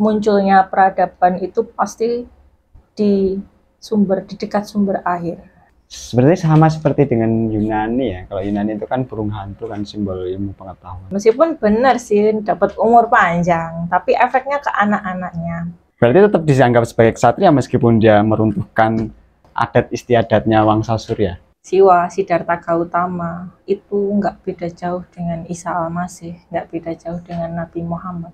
munculnya peradaban itu pasti di sumber di dekat sumber air. Seperti sama seperti dengan Yunani ya. Kalau Yunani itu kan burung hantu kan simbol ilmu pengetahuan. Meskipun benar sih dapat umur panjang, tapi efeknya ke anak-anaknya. Berarti tetap dianggap sebagai kesatria meskipun dia meruntuhkan adat istiadatnya Wangsa Surya. Siwa Sidarta Gautama itu nggak beda jauh dengan Isa Almasih, masih nggak beda jauh dengan Nabi Muhammad.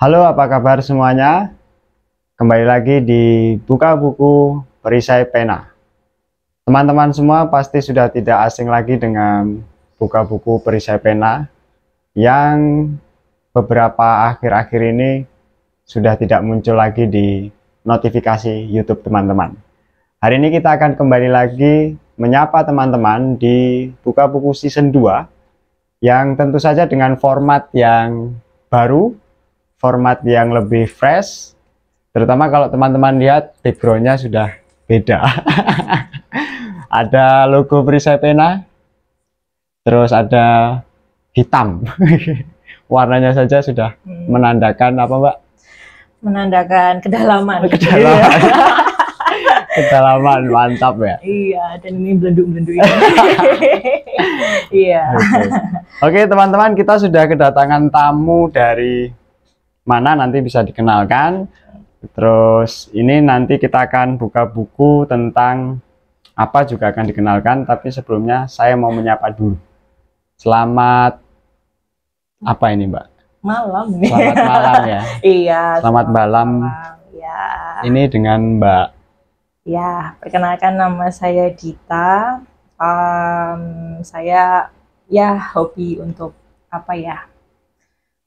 Halo, apa kabar semuanya? Kembali lagi di Buka Buku Perisai Pena. Teman-teman semua pasti sudah tidak asing lagi dengan Buka Buku Perisai Pena yang beberapa akhir-akhir ini sudah tidak muncul lagi di notifikasi YouTube teman-teman. Hari ini kita akan kembali lagi menyapa teman-teman di Buka Buku Season 2 yang tentu saja dengan format yang baru, format yang lebih fresh, terutama kalau teman-teman lihat backgroundnya sudah beda. ada logo Prisepena, terus ada hitam. warnanya saja sudah hmm. menandakan apa mbak menandakan kedalaman kedalaman iya. kedalaman mantap ya iya dan ini blenduk blenduk ini iya oke teman-teman kita sudah kedatangan tamu dari mana nanti bisa dikenalkan terus ini nanti kita akan buka buku tentang apa juga akan dikenalkan tapi sebelumnya saya mau menyapa dulu selamat apa ini Mbak? Malam nih. Selamat malam ya. iya. Selamat, malam. malam. Ya. Ini dengan Mbak. Ya, perkenalkan nama saya Dita. Um, saya ya hobi untuk apa ya?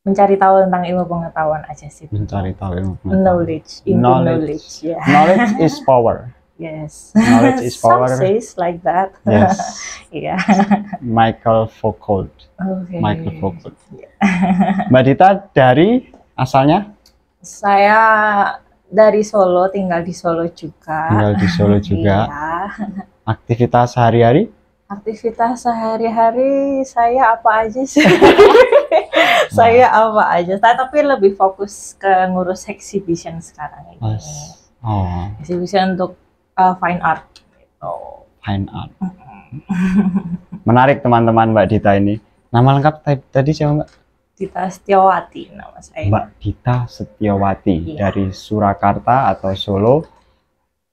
Mencari tahu tentang ilmu pengetahuan aja sih. Mencari tahu ilmu pengetahuan. Knowledge, knowledge. knowledge, yeah. knowledge is power. Yes. Knowledge is power. Some says like that. Yes. yeah. Michael Foucault. Okay. Michael Foucault. Yeah. Mbak Dita dari asalnya? Saya dari Solo, tinggal di Solo juga. Tinggal di Solo juga. Yeah. Aktivitas sehari-hari? Aktivitas sehari-hari saya apa aja sih? saya apa aja? Saya tapi lebih fokus ke ngurus exhibition sekarang ini. Oh. Exhibition untuk uh, fine art. Oh, fine art. Mm-hmm. Menarik teman-teman Mbak Dita ini. Nama lengkap tadi siapa Mbak? Dita Setiawati nama saya. Mbak Dita Setiawati iya. dari Surakarta atau Solo.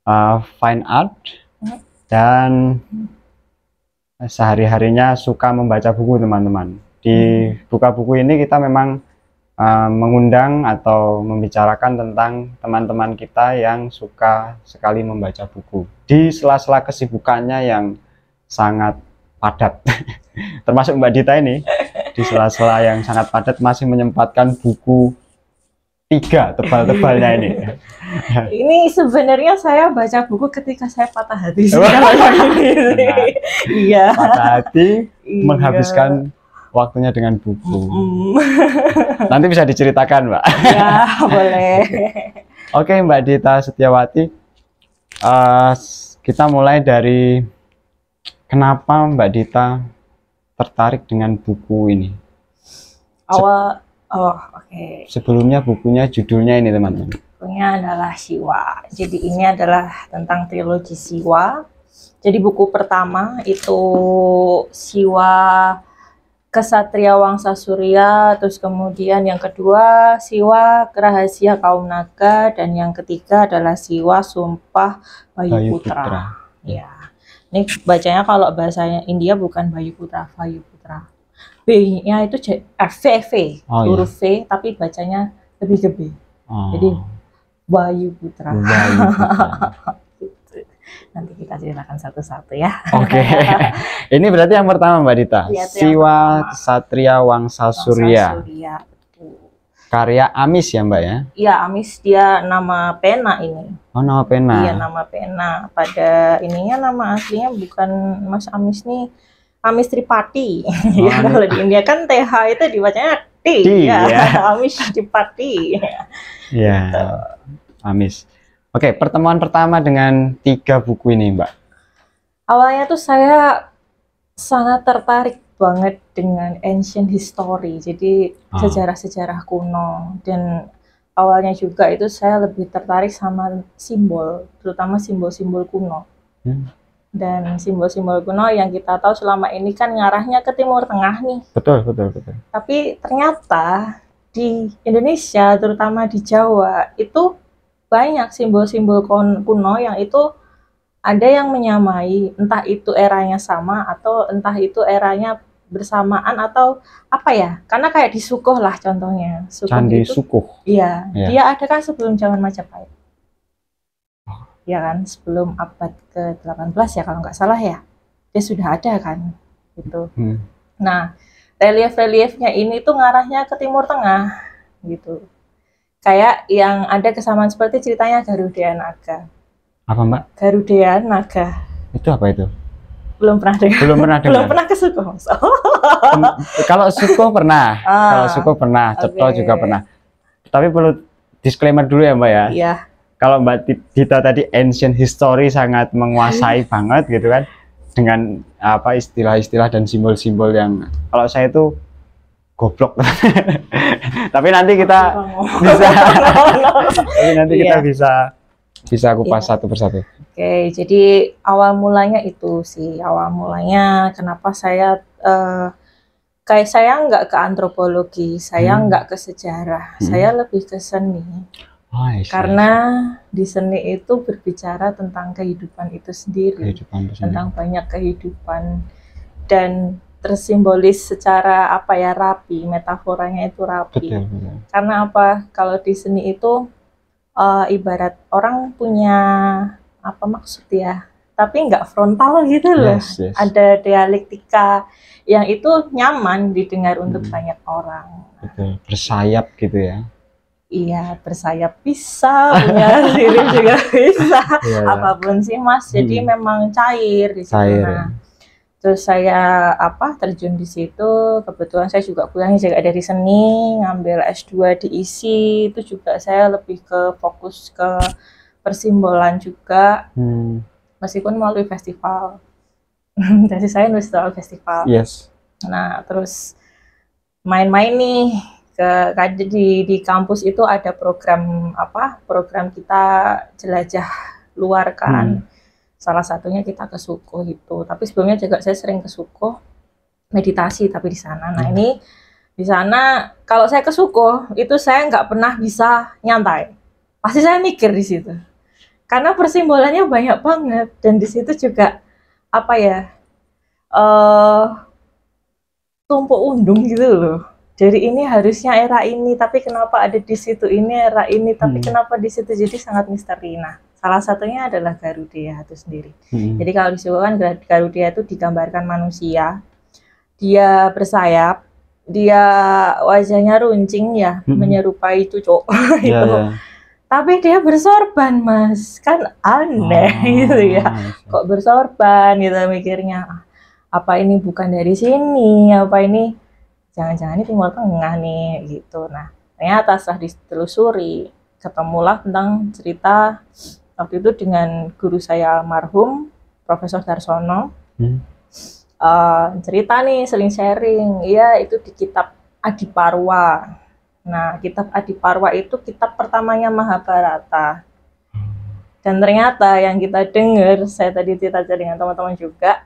Uh, fine art mm-hmm. dan mm-hmm. sehari-harinya suka membaca buku teman-teman. Di buka buku ini kita memang Eh, mengundang atau membicarakan tentang teman-teman kita yang suka sekali membaca buku di sela-sela kesibukannya yang sangat padat termasuk Mbak Dita ini di sela-sela yang sangat padat masih menyempatkan buku tiga tebal-tebalnya ini. ini sebenarnya saya baca buku ketika saya patah hati. Iya. patah hati iya. menghabiskan waktunya dengan buku. Mm. Nanti bisa diceritakan, Mbak. Ya, boleh. Oke, Mbak Dita Setiawati. Uh, kita mulai dari kenapa Mbak Dita tertarik dengan buku ini? Awal oh, oke. Okay. Sebelumnya bukunya judulnya ini, teman-teman. Bukunya adalah Siwa. Jadi ini adalah tentang trilogi Siwa. Jadi buku pertama itu Siwa Kesatria Wangsa Surya, terus kemudian yang kedua Siwa Kerahasia Kaum Naga, dan yang ketiga adalah Siwa Sumpah Bayu, Bayu Putra. Putra. Ya, ini bacanya kalau bahasanya India bukan Bayu Putra, Bayu Putra. B-nya itu C F, v oh, iya. huruf V, tapi bacanya lebih ke B. Oh. Jadi Bayu Putra. Bayu Putra. nanti kita ceritakan satu-satu ya. Oke. Okay. Ini berarti yang pertama Mbak Dita. Ya, Siwa pertama. Satria Wangsa Surya. Karya Amis ya Mbak ya? Iya Amis dia nama pena ini. Oh nama pena. Iya nama pena. Pada ininya nama aslinya bukan Mas Amis nih Amis Tripati. Oh, iya, kalau di India kan TH itu dibacanya T. T ya. ya. Amis Tripati. Iya. Gitu. Amis. Oke, pertemuan pertama dengan tiga buku ini, Mbak. Awalnya tuh saya sangat tertarik banget dengan ancient history, jadi ah. sejarah-sejarah kuno dan awalnya juga itu saya lebih tertarik sama simbol, terutama simbol-simbol kuno. Hmm. Dan simbol-simbol kuno yang kita tahu selama ini kan ngarahnya ke Timur Tengah nih. Betul, betul, betul. Tapi ternyata di Indonesia, terutama di Jawa, itu banyak simbol-simbol kuno yang itu ada yang menyamai, entah itu eranya sama atau entah itu eranya bersamaan atau apa ya? Karena kayak di Sukoh lah contohnya. Sukoh Candi itu, Sukoh. Iya, ya. dia ada kan sebelum zaman Majapahit. Ya kan, sebelum abad ke-18 ya kalau nggak salah ya. Dia sudah ada kan gitu. Hmm. Nah, relief-reliefnya ini tuh ngarahnya ke timur tengah gitu kayak yang ada kesamaan seperti ceritanya Garuda Naga. Apa Mbak? Garuda Naga. Itu apa itu? Belum pernah dengar. Belum pernah dengar. Belum pernah ke Suko. kalau suku pernah. Ah, kalau suku pernah, Ceto okay. juga pernah. Tapi perlu disclaimer dulu ya Mbak ya. Iya. Kalau Mbak Dita tadi ancient history sangat menguasai banget gitu kan dengan apa istilah-istilah dan simbol-simbol yang kalau saya tuh goblok. Tapi nanti kita bisa Tapi nanti kita yeah. bisa bisa aku pas yeah. satu persatu. Oke, okay, jadi awal mulanya itu sih awal mulanya kenapa saya uh, kayak saya nggak ke antropologi, saya hmm. nggak ke sejarah, hmm. saya lebih ke seni. Oh, Karena di seni itu berbicara tentang kehidupan itu sendiri, kehidupan itu sendiri. tentang banyak kehidupan dan tersimbolis secara apa ya rapi metaforanya itu rapi betul, karena apa kalau di seni itu uh, ibarat orang punya apa maksud ya tapi nggak frontal gitu loh yes, yes. ada dialektika yang itu nyaman didengar untuk hmm. banyak orang betul. bersayap gitu ya Iya, bersayap bisa, punya sirip juga bisa, ya, ya. apapun sih mas. Jadi hmm. memang cair di sana. Cair. Ya terus saya apa terjun di situ kebetulan saya juga kuliahnya juga dari seni ngambil S2 di ISI itu juga saya lebih ke fokus ke persimbolan juga hmm. meskipun melalui festival jadi saya nulis soal festival yes nah terus main-main nih ke kan, di di kampus itu ada program apa program kita jelajah luar kan hmm salah satunya kita ke suku itu tapi sebelumnya juga saya sering ke suku meditasi tapi di sana nah hmm. ini di sana kalau saya ke suku itu saya nggak pernah bisa nyantai pasti saya mikir di situ karena persimbolannya banyak banget dan di situ juga apa ya uh, tumpuk undung gitu loh jadi ini harusnya era ini tapi kenapa ada di situ ini era ini tapi hmm. kenapa di situ jadi sangat misteri nah Salah satunya adalah Garuda itu sendiri. Hmm. Jadi kalau disebutkan Garudia itu digambarkan manusia, dia bersayap, dia wajahnya runcing ya, hmm. menyerupai cucuk yeah, itu. Yeah. Ya. Tapi dia bersorban, Mas. Kan aneh oh, gitu ya. Iya. Kok bersorban gitu mikirnya. Ah, apa ini bukan dari sini? Apa ini jangan-jangan ini Timur Tengah nih gitu. Nah, ternyata setelah ditelusuri ketemulah tentang cerita waktu itu dengan guru saya almarhum Profesor Darsono hmm. uh, cerita nih sering sharing iya itu di kitab Adiparwa nah kitab Adiparwa itu kitab pertamanya Mahabharata hmm. dan ternyata yang kita dengar saya tadi cerita dengan teman-teman juga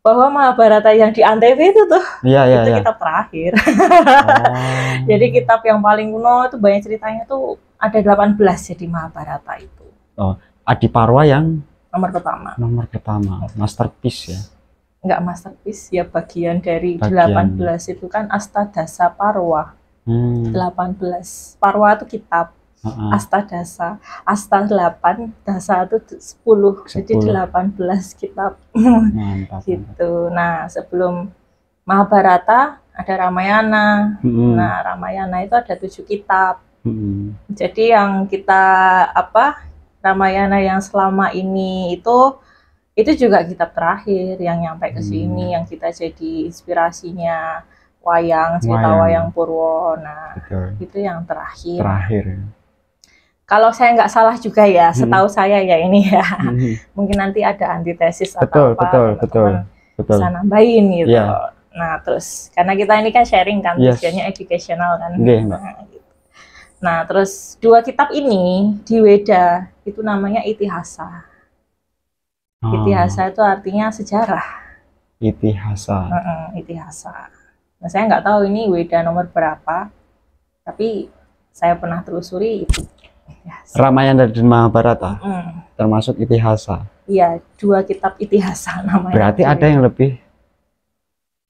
bahwa Mahabharata yang di Antv itu tuh ya, ya, itu ya. kitab terakhir oh. jadi kitab yang paling kuno itu banyak ceritanya tuh ada 18 jadi Mahabharata itu oh, Adi Parwa yang nomor pertama. Nomor pertama, masterpiece ya. Enggak masterpiece ya bagian dari bagian. 18 itu kan Astadasa Parwa. Hmm. 18. Parwa itu kitab. Uh-huh. Astadasa. Asta delapan dasa itu sepuluh jadi delapan belas kitab. Mantap. gitu. Nah, sebelum Mahabharata ada Ramayana. Hmm. Nah, Ramayana itu ada tujuh kitab. Hmm. Jadi yang kita apa Ramayana yang selama ini itu itu juga kitab terakhir yang nyampe ke sini hmm. yang kita jadi inspirasinya wayang cerita wayang, wayang Purwo. Nah, Betul. itu yang terakhir. Terakhir. Ya. Kalau saya nggak salah juga ya, hmm. setahu hmm. saya ya ini ya. Hmm. Mungkin nanti ada antitesis betul, atau apa. Betul, teman betul, betul. Bisa nambahin gitu. Yeah. Nah, terus karena kita ini kan sharing kan yes. tujuannya educational kan. Yeah. Nah, gitu. Nah, terus dua kitab ini di Weda itu namanya Itihasa. Hmm. Itihasa itu artinya sejarah. Itihasa. Uh -uh, itihasa. Nah, saya nggak tahu ini Weda nomor berapa, tapi saya pernah telusuri itu. Itihasa. Ramayana dan Mahabharata, mm. termasuk Itihasa. Iya, dua kitab Itihasa namanya. Berarti ada yang lebih,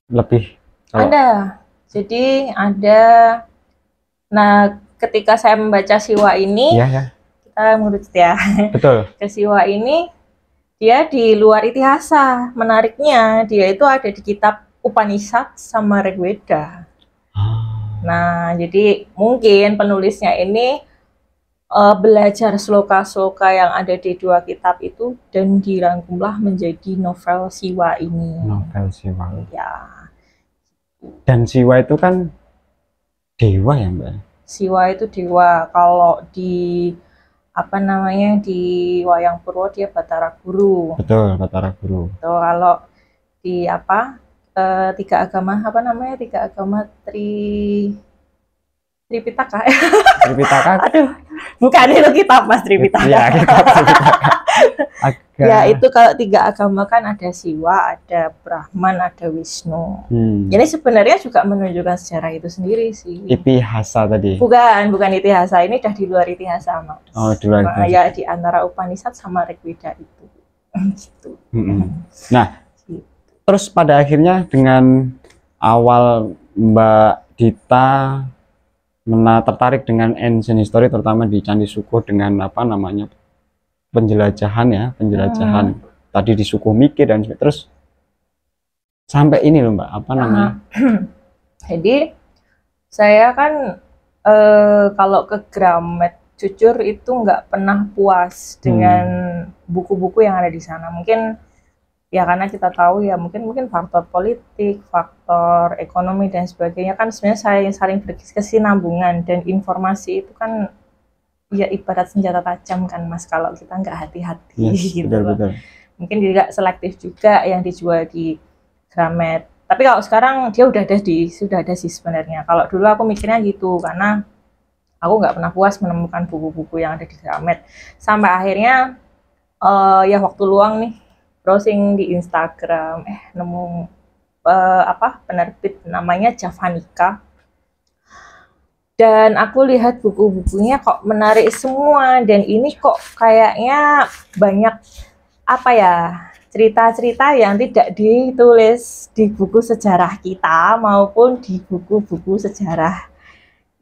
lebih. Kalau... Ada. Jadi ada. Nah, ketika saya membaca siwa ini, ya, ya. kita menurut ya. Betul. Ke siwa ini dia di luar itihasa. Menariknya dia itu ada di kitab Upanishad sama Rigveda. Ah. Nah, jadi mungkin penulisnya ini uh, belajar sloka-sloka yang ada di dua kitab itu dan dirangkumlah menjadi novel Siwa ini. Novel Siwa. Ya. Dan Siwa itu kan dewa ya, Mbak? siwa itu dewa kalau di apa namanya di wayang purwo dia batara guru betul batara guru Betul kalau di apa e, tiga agama apa namanya tiga agama tri tripitaka tripitaka aduh bukan itu kitab mas iya, tripitaka ya kitab tripitaka Ya itu kalau tiga agama kan ada Siwa, ada Brahman, ada Wisnu. Hmm. Jadi sebenarnya juga menunjukkan sejarah itu sendiri sih. Itihasa tadi. Bukan, bukan itihasa. Ini sudah di luar itihasa, Mas. Oh, di luar itihasa. Ya di antara upanisat sama Rigveda itu. gitu. Hmm. Nah, gitu. terus pada akhirnya dengan awal Mbak Dita mena tertarik dengan ancient history terutama di Candi Suko dengan apa namanya penjelajahan ya penjelajahan hmm. tadi di suku Miki dan terus sampai ini loh mbak apa namanya uh jadi saya kan e, kalau ke Gramet jujur itu nggak pernah puas dengan buku hmm. buku-buku yang ada di sana mungkin ya karena kita tahu ya mungkin mungkin faktor politik, faktor ekonomi dan sebagainya kan sebenarnya saya yang saling berkesinambungan dan informasi itu kan ya ibarat senjata tajam kan mas kalau kita nggak hati-hati yes, gitu betul, betul. mungkin juga selektif juga yang dijual di Gramet tapi kalau sekarang dia udah ada di sudah ada sih sebenarnya kalau dulu aku mikirnya gitu karena aku nggak pernah puas menemukan buku-buku yang ada di Gramet sampai akhirnya uh, ya waktu luang nih browsing di Instagram eh nemu uh, apa penerbit namanya Javanika dan aku lihat buku-bukunya kok menarik semua dan ini kok kayaknya banyak apa ya cerita-cerita yang tidak ditulis di buku sejarah kita maupun di buku-buku sejarah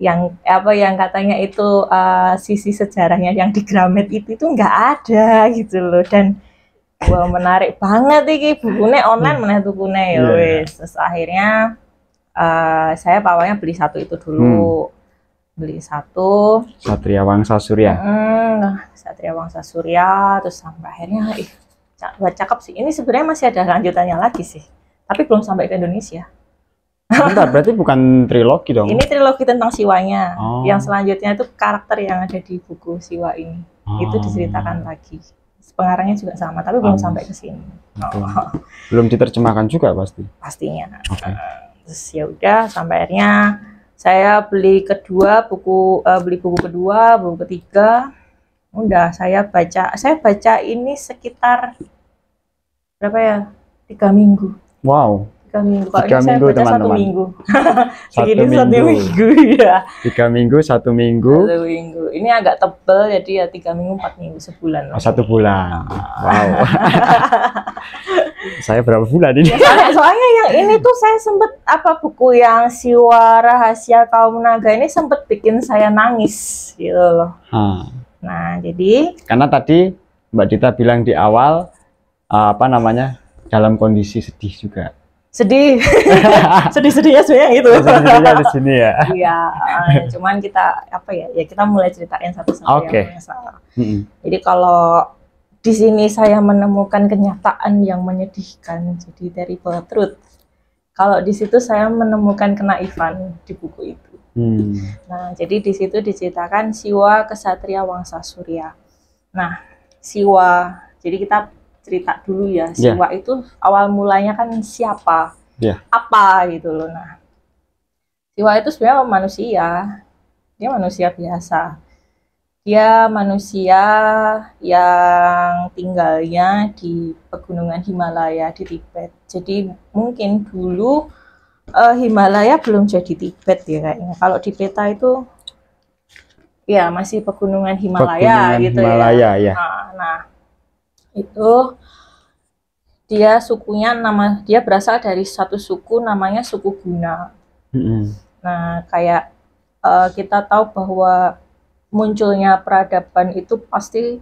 yang apa yang katanya itu uh, sisi sejarahnya yang di Gramet itu itu nggak ada gitu loh dan wow, menarik banget iki bukunya online mana bukunya, ya iya, iya. wis terus akhirnya uh, saya pawanya beli satu itu dulu hmm beli satu Satria Wangsa Surya hmm, nah, Satria Wangsa Surya terus sampai akhirnya ih buat cakep sih ini sebenarnya masih ada lanjutannya lagi sih tapi belum sampai ke Indonesia Bentar, berarti bukan trilogi dong? Ini trilogi tentang siwanya. Oh. Yang selanjutnya itu karakter yang ada di buku siwa ini. Oh. Itu diceritakan lagi. Pengarangnya juga sama, tapi oh. belum sampai ke sini. Oh. Belum diterjemahkan juga pasti? Pastinya. Okay. Terus ya udah, sampai akhirnya saya beli kedua buku uh, beli buku kedua buku ketiga udah saya baca saya baca ini sekitar berapa ya tiga minggu wow tiga minggu kalau tiga ini minggu, saya baca teman -teman. satu minggu satu minggu. satu minggu ya tiga minggu satu minggu satu minggu ini agak tebel jadi ya tiga minggu empat minggu sebulan oh, satu bulan ah. wow saya berapa bulan ini ya, soalnya, soalnya yang ini tuh saya sempet apa buku yang siwa rahasia kaum naga ini sempet bikin saya nangis gitu loh hmm. nah jadi karena tadi Mbak Dita bilang di awal apa namanya dalam kondisi sedih juga sedih sedih-sedihnya sebenarnya gitu sedih-sedihnya di sini ya iya eh, cuman kita apa ya ya kita mulai ceritain satu satu ya, okay. yang -hmm. jadi kalau di sini saya menemukan kenyataan yang menyedihkan jadi dari truth kalau di situ saya menemukan kenaifan di buku itu hmm. nah jadi di situ diceritakan siwa kesatria wangsa surya nah siwa jadi kita cerita dulu ya siwa ya. yeah. itu awal mulanya kan siapa yeah. apa gitu loh nah siwa itu sebenarnya manusia dia manusia biasa dia manusia yang tinggalnya di pegunungan Himalaya di Tibet jadi mungkin dulu uh, Himalaya belum jadi Tibet ya kayaknya kalau di peta itu ya masih pegunungan Himalaya pegunungan gitu ya. Himalaya, ya, ya. Nah, nah itu dia sukunya nama dia berasal dari satu suku namanya suku Guna. Mm-hmm. Nah kayak uh, kita tahu bahwa munculnya peradaban itu pasti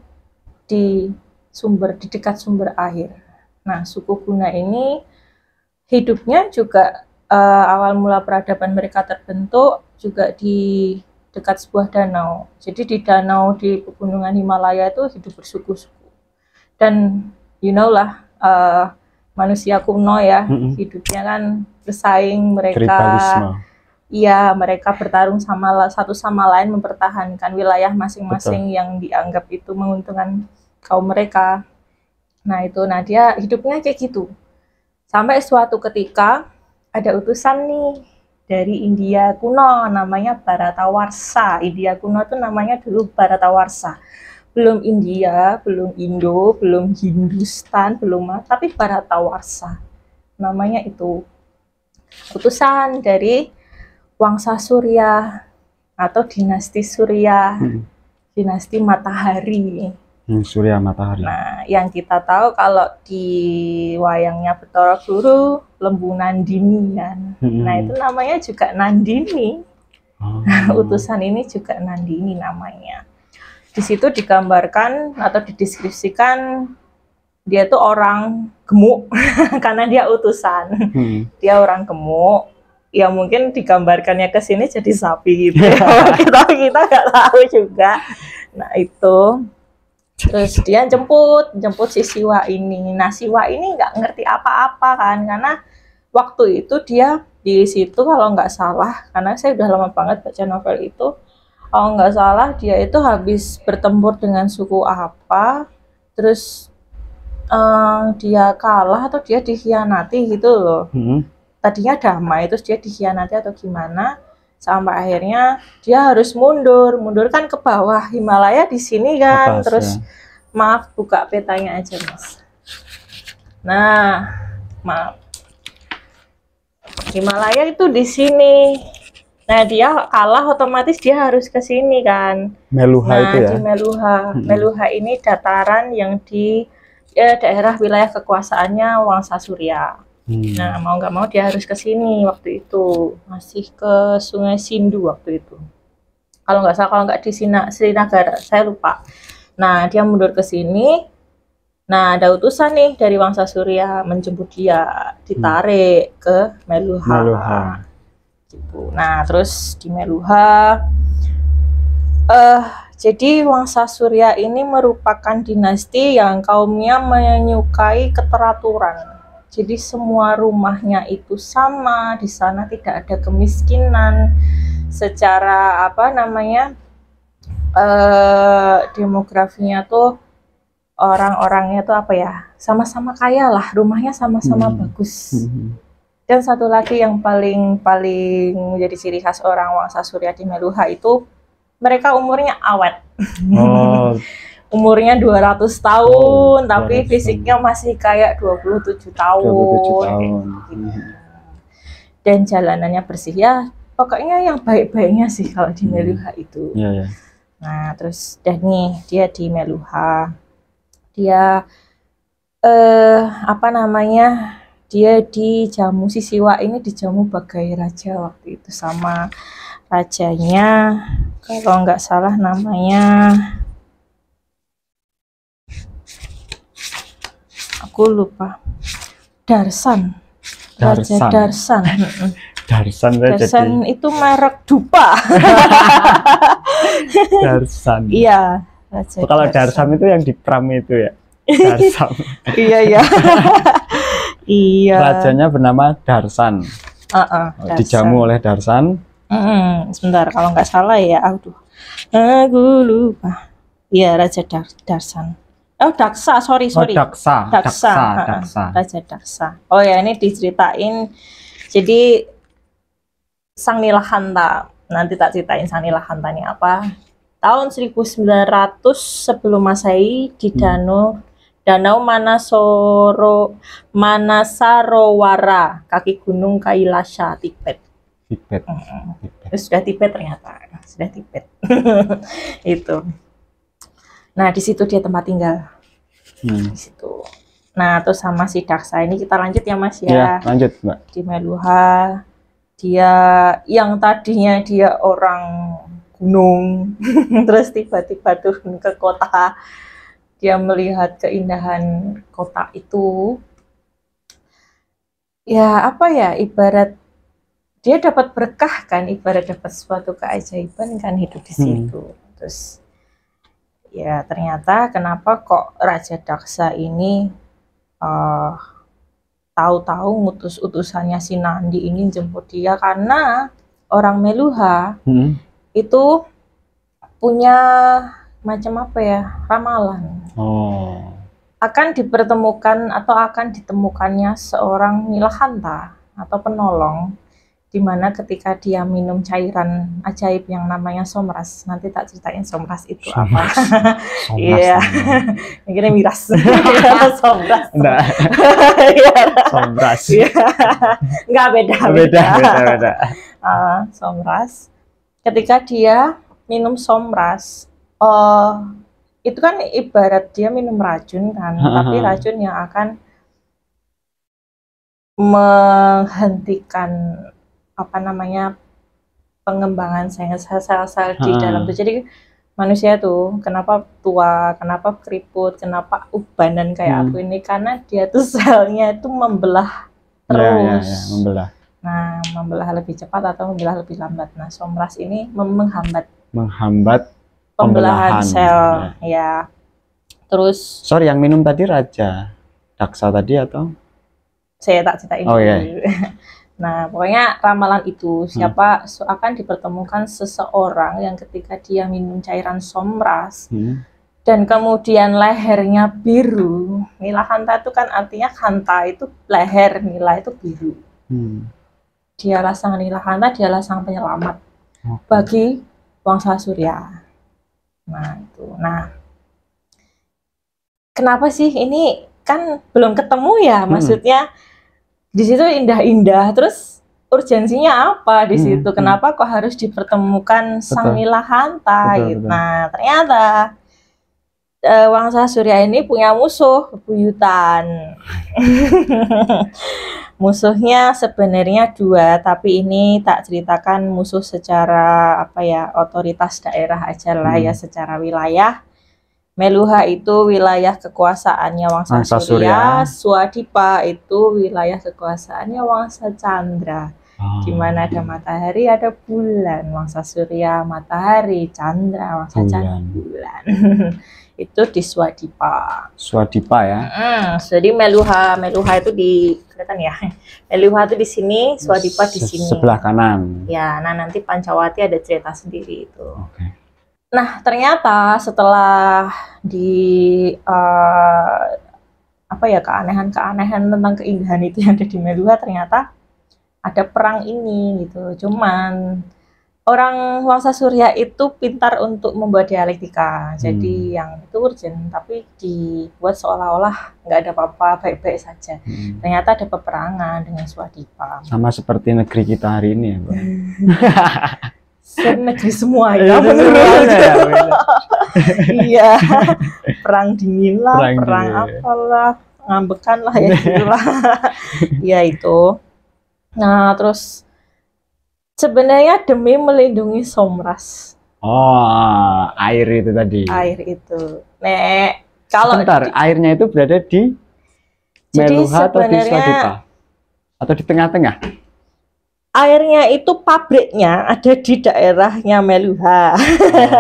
di sumber di dekat sumber air. Nah suku Guna ini hidupnya juga uh, awal mula peradaban mereka terbentuk juga di dekat sebuah danau. Jadi di danau di pegunungan Himalaya itu hidup bersuku-suku dan you know lah uh, manusia kuno ya mm-hmm. hidupnya kan bersaing mereka iya mereka bertarung sama satu sama lain mempertahankan wilayah masing-masing yang dianggap itu menguntungkan kaum mereka nah itu nah dia hidupnya kayak gitu sampai suatu ketika ada utusan nih dari India kuno namanya Baratawarsa India kuno itu namanya dulu Baratawarsa belum India, belum Indo, belum Hindustan, belum tapi Baratawarsa, Namanya itu utusan dari Wangsa Surya atau dinasti Surya, hmm. dinasti Matahari. Hmm, surya Matahari. Nah, yang kita tahu kalau di wayangnya Betoro Guru, Lembu Nandini kan. Hmm. Nah, itu namanya juga Nandini. Oh. utusan ini juga Nandini namanya di situ digambarkan atau dideskripsikan dia tuh orang gemuk karena dia utusan. Hmm. Dia orang gemuk. Ya mungkin digambarkannya ke sini jadi sapi gitu. kita kita nggak tahu juga. Nah, itu terus dia jemput jemput si siwa ini nah siwa ini nggak ngerti apa-apa kan karena waktu itu dia di situ kalau nggak salah karena saya udah lama banget baca novel itu kalau nggak salah dia itu habis bertempur dengan suku apa terus uh, dia kalah atau dia dikhianati gitu loh hmm. tadinya damai terus dia dikhianati atau gimana sampai akhirnya dia harus mundur mundur kan ke bawah Himalaya di sini kan Atas, terus ya. maaf buka petanya aja mas nah maaf Himalaya itu di sini Nah dia kalah otomatis dia harus ke sini kan. Meluha nah, itu ya. Di Meluha. Meluha ini dataran yang di ya, daerah wilayah kekuasaannya Wangsa Surya. Hmm. Nah mau nggak mau dia harus ke sini waktu itu masih ke Sungai Sindu waktu itu. Kalau nggak salah kalau nggak di Sina, Srinagar saya lupa. Nah dia mundur ke sini. Nah ada utusan nih dari Wangsa Surya menjemput dia ditarik hmm. ke Meluha. Meluha gitu. Nah, terus di Meluha uh, jadi Wangsa Surya ini merupakan dinasti yang kaumnya menyukai keteraturan. Jadi semua rumahnya itu sama, di sana tidak ada kemiskinan secara apa namanya? Uh, demografinya tuh orang-orangnya tuh apa ya? Sama-sama kaya lah, rumahnya sama-sama hmm. bagus. Hmm dan satu lagi yang paling paling menjadi ciri khas orang Wangsa Surya di Meluha itu mereka umurnya awet. Oh. umurnya 200 tahun, oh, tapi 200 fisiknya tahun. masih kayak 27 tahun. 27 tahun. Dan jalanannya bersih ya. Pokoknya yang baik-baiknya sih kalau di hmm. Meluha itu. Ya, ya. Nah, terus Dani dia di Meluha. Dia eh apa namanya? dia dijamu si siwa ini dijamu bagai raja waktu itu sama rajanya kalau nggak salah namanya aku lupa Darsan Raja Darsan. Darsan. Darsan, jadi... itu merek dupa. Darsan. Iya. Raja kalau Darsan. Darsan itu yang di pram itu ya. Darsan. iya iya. Iya. Rajanya bernama Darsan. Uh -uh, Darsan. Dijamu oleh Darsan. Mm sebentar, kalau nggak salah ya, aduh, aku lupa. Iya, Raja Dar Darsan. Oh, Daksa, sorry, oh, sorry. Oh, Daksa. Daksa. Daksa, uh Daksa. Raja Daksa. Oh ya, ini diceritain. Jadi Sang Nilahanta, nanti tak ceritain Sang Nilahanta ini apa. Tahun 1900 sebelum Masehi di Danau hmm Danau Manasoro Manasarowara, kaki gunung Kailasha, Tibet. Tibet. Hmm. Tibet. Sudah Tibet ternyata, sudah Tibet. itu. Nah, di situ dia tempat tinggal. Hmm. Di situ. Nah, terus sama si Daksa ini kita lanjut ya Mas ya. ya lanjut, Mbak. Di Meluha dia yang tadinya dia orang gunung terus tiba-tiba turun ke kota dia melihat keindahan kota itu ya apa ya ibarat dia dapat berkah kan ibarat dapat suatu keajaiban kan hidup di hmm. situ hmm. terus ya ternyata kenapa kok Raja Daksa ini uh, tahu-tahu mutus utusannya si Nandi ini jemput dia karena orang Meluha hmm. itu punya macam apa ya ramalan. Oh. Akan dipertemukan atau akan ditemukannya seorang nilahanta atau penolong di mana ketika dia minum cairan ajaib yang namanya somras nanti tak ceritain somras itu apa iya mungkin miras iya. somras iya. somras iya. nggak beda beda beda, beda, ah, somras ketika dia minum somras uh, itu kan ibarat dia minum racun kan, tapi racun yang akan menghentikan apa namanya pengembangan sel-sel di dalam tuh. Jadi manusia tuh kenapa tua, kenapa keriput, kenapa uban dan kayak hmm. aku ini karena dia tuh selnya itu membelah terus. Ya, ya, ya, membelah. Nah, membelah lebih cepat atau membelah lebih lambat. Nah, somras ini menghambat. Menghambat pembelahan, sel ya. ya. Terus Sorry, yang minum tadi raja daksa tadi atau saya tak ceritain oh, yeah. Nah, pokoknya ramalan itu hmm. siapa hmm. akan dipertemukan seseorang yang ketika dia minum cairan somras hmm. dan kemudian lehernya biru. Nila hanta itu kan artinya hanta itu leher, nila itu biru. Hmm. Dialah sang nila hanta, dialah sang penyelamat okay. bagi bangsa surya. Nah, itu. Nah, kenapa sih ini kan belum ketemu ya? Hmm. Maksudnya di situ indah-indah, terus urgensinya apa di hmm, situ? Hmm. Kenapa kok harus dipertemukan sang Hanta? Nah, ternyata uh, Wangsa Surya ini punya musuh buyutan. Musuhnya sebenarnya dua, tapi ini tak ceritakan musuh secara apa ya otoritas daerah aja lah ya, hmm. ya secara wilayah. Meluha itu wilayah kekuasaannya Wangsa, Surya, Surya, Swadipa itu wilayah kekuasaannya Wangsa Chandra. Ah. Di mana ada matahari, ada bulan, Wangsa Surya, matahari, Chandra, Wangsa Chandra, bulan. itu di Swadipa. Swadipa ya. Hmm, jadi Meluha, Meluha itu di kelihatan ya. Meluha itu di sini, Swadipa di sini. Sebelah kanan. Ya, nah nanti Pancawati ada cerita sendiri itu. Oke. Okay. Nah, ternyata setelah di uh, apa ya keanehan-keanehan tentang keindahan itu yang ada di Meluha ternyata ada perang ini gitu. Cuman orang Wangsa Surya itu pintar untuk membuat dialektika. Jadi hmm. yang itu urgent, tapi dibuat seolah-olah nggak ada apa-apa, baik-baik saja. Hmm. Ternyata ada peperangan dengan Swadipa. Sama seperti negeri kita hari ini ya, Pak. negeri semua ya, iya, ya, ya, Iya, perang dingin lah, perang, perang dingin. Iya. apalah, ngambekan lah ya, lah. ya itu. Nah, terus Sebenarnya demi melindungi Somras. Oh, ah, air itu tadi. Air itu. Nek, kalau Sebentar. di, airnya itu berada di Meluha atau di Swadipa? Atau di tengah-tengah? Airnya itu pabriknya ada di daerahnya Meluha.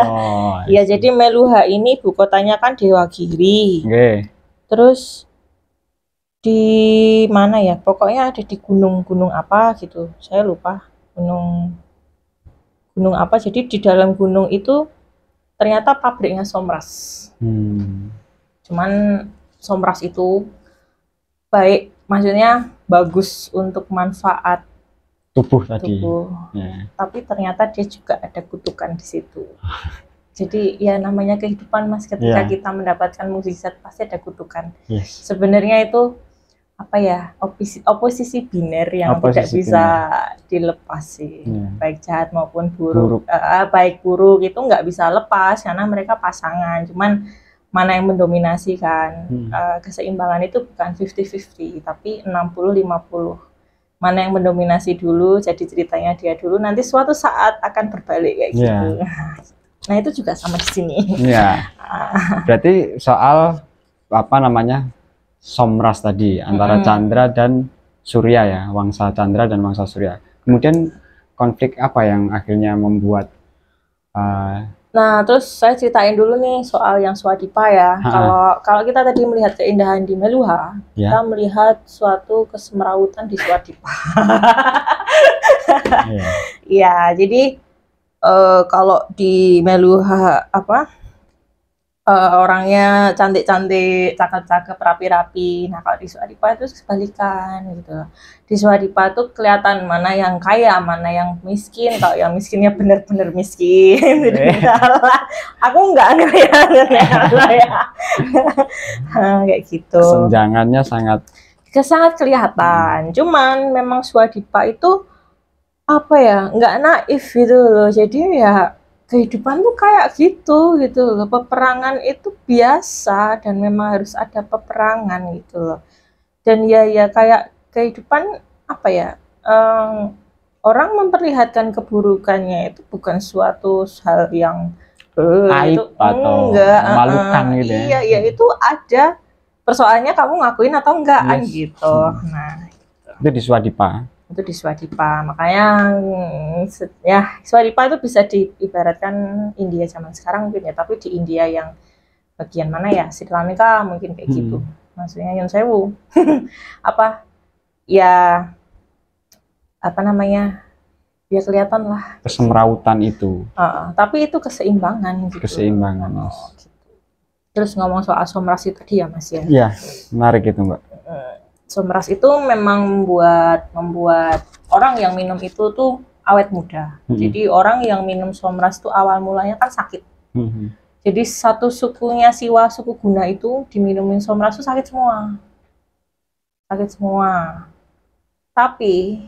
Oh, ya, jadi Meluha ini ibu kotanya kan Dewagiri. Okay. Terus di mana ya? Pokoknya ada di gunung-gunung apa gitu. Saya lupa gunung gunung apa jadi di dalam gunung itu ternyata pabriknya Somras hmm. cuman Somras itu baik maksudnya bagus untuk manfaat tubuh tadi tubuh. Ya. tapi ternyata dia juga ada kutukan di situ jadi ya namanya kehidupan mas ketika ya. kita mendapatkan mukjizat pasti ada kutukan yes. sebenarnya itu apa ya oposisi, oposisi biner yang oposisi tidak bisa biner. dilepas sih hmm. baik jahat maupun buruk, buruk. Uh, baik buruk itu nggak bisa lepas karena mereka pasangan cuman mana yang mendominasi kan hmm. uh, keseimbangan itu bukan 50-50 tapi 60-50 mana yang mendominasi dulu jadi ceritanya dia dulu nanti suatu saat akan berbalik kayak yeah. gitu nah, nah itu juga sama di sini yeah. Iya. berarti soal apa namanya somras tadi antara hmm. Chandra dan Surya ya, Wangsa Chandra dan Wangsa Surya. Kemudian konflik apa yang akhirnya membuat uh, Nah, terus saya ceritain dulu nih soal yang Swadipa ya. Kalau kalau kita tadi melihat keindahan di Meluha, ya. kita melihat suatu kesemerautan di Swadipa. Iya, ya, jadi uh, kalau di Meluha apa? uh, orangnya cantik-cantik, cakep-cakep, rapi-rapi. Nah, kalau di Swadipa itu sebalikan gitu. Di Swadipa itu kelihatan mana yang kaya, mana yang miskin. Kalau yang miskinnya benar-benar miskin. Jadi eh. Aku nggak ngelihat ya. kayak gitu. Senjangannya sangat sangat kelihatan. Hmm. Cuman memang Swadipa itu apa ya nggak naif gitu loh jadi ya kehidupan tuh kayak gitu gitu loh peperangan itu biasa dan memang harus ada peperangan gitu loh dan ya ya kayak kehidupan apa ya um, orang memperlihatkan keburukannya itu bukan suatu hal yang uh, aib itu, atau enggak, memalukan uh, gitu ya. iya iya itu ada persoalannya kamu ngakuin atau enggak yes. gitu nah itu di Swadipa itu di Swadipa makanya mm, ya Swadipa itu bisa diibaratkan India zaman sekarang mungkin ya tapi di India yang bagian mana ya Sri mungkin kayak hmm. gitu maksudnya Yon Sewu apa ya apa namanya ya kelihatan lah kesemrautan itu uh, tapi itu keseimbangan gitu. keseimbangan oh, mas. Gitu. terus ngomong soal somrasi tadi ya mas ya iya menarik itu mbak Sumras itu memang membuat membuat orang yang minum itu tuh awet muda. -hmm. Jadi orang yang minum Sumras tuh awal mulanya kan sakit. -hmm. Jadi satu sukunya Siwa, suku Guna itu diminumin Somras tuh sakit semua. Sakit semua. Tapi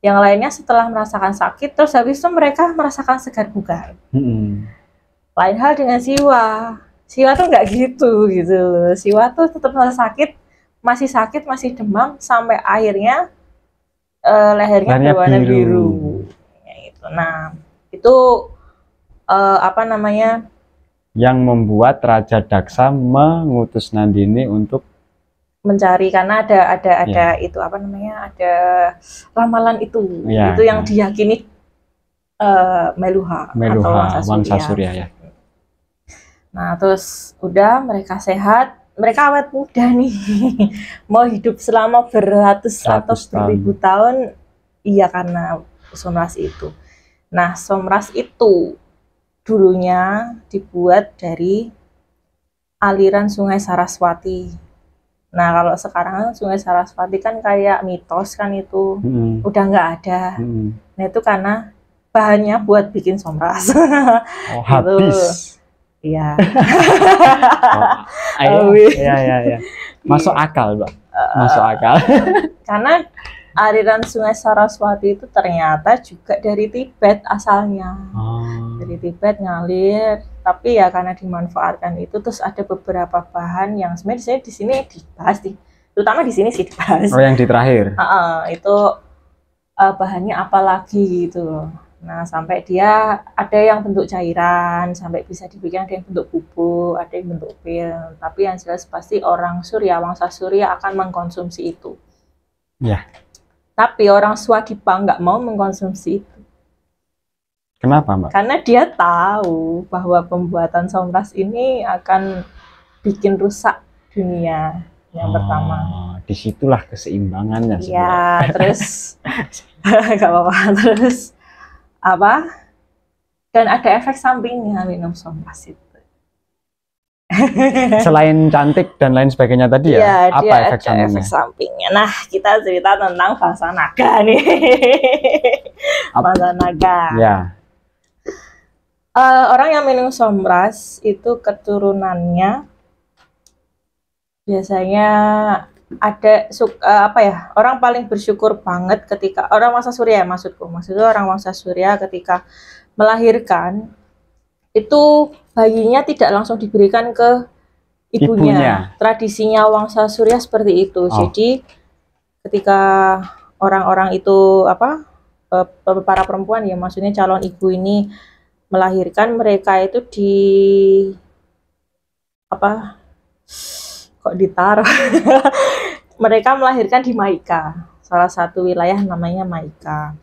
yang lainnya setelah merasakan sakit, terus habis itu mereka merasakan segar bugar. Hmm. Lain hal dengan Siwa. Siwa tuh nggak gitu gitu. Siwa tuh tetap merasa sakit, masih sakit, masih demam sampai akhirnya uh, lehernya Lanya berwarna biru. biru. Ya, itu. Nah, itu uh, apa namanya? Yang membuat Raja Daksa mengutus Nandini untuk mencari karena ada ada ada ya. itu apa namanya? Ada ramalan itu. Ya, itu yang ya. diyakini uh, eh, Meluha, Meluha atau Wangsa Surya ya. Nah, terus udah mereka sehat mereka awet muda nih mau hidup selama beratus atau seribu tahun iya karena somras itu nah somras itu dulunya dibuat dari aliran sungai Saraswati nah kalau sekarang sungai Saraswati kan kayak mitos kan itu hmm. udah nggak ada hmm. nah itu karena bahannya buat bikin somras oh, habis gitu. Iya. oh, iya, iya, iya. Masuk akal, Mbak. Masuk akal. Karena aliran Sungai Saraswati itu ternyata juga dari Tibet asalnya. Oh. Dari Tibet ngalir, tapi ya karena dimanfaatkan itu terus ada beberapa bahan yang sebenarnya di sini dibahas di terutama di sini sih dibahas. Oh, yang di terakhir. Uh, uh, itu uh, bahannya apa lagi gitu Nah, sampai dia ada yang bentuk cairan, sampai bisa dibikin ada yang bentuk bubuk, ada yang bentuk pil. Tapi yang jelas pasti orang Surya, wangsa Surya akan mengkonsumsi itu. Ya. Tapi orang Swagipa nggak mau mengkonsumsi itu. Kenapa, Mbak? Karena dia tahu bahwa pembuatan somras ini akan bikin rusak dunia yang oh, pertama. Disitulah keseimbangannya. Ya terus nggak apa-apa terus apa dan ada efek sampingnya minum sompas itu selain cantik dan lain sebagainya tadi ya, ya apa efek sampingnya? efek sampingnya nah kita cerita tentang bangsa naga nih bangsa naga ya uh, orang yang minum sombras itu keturunannya biasanya ada suk, uh, apa ya orang paling bersyukur banget ketika orang masa surya ya maksudku maksudnya orang masa surya ketika melahirkan itu bayinya tidak langsung diberikan ke ibunya, ibunya. tradisinya wangsa surya seperti itu oh. jadi ketika orang-orang itu apa para perempuan ya maksudnya calon ibu ini melahirkan mereka itu di apa kok ditaruh mereka melahirkan di Maika, salah satu wilayah namanya Maika.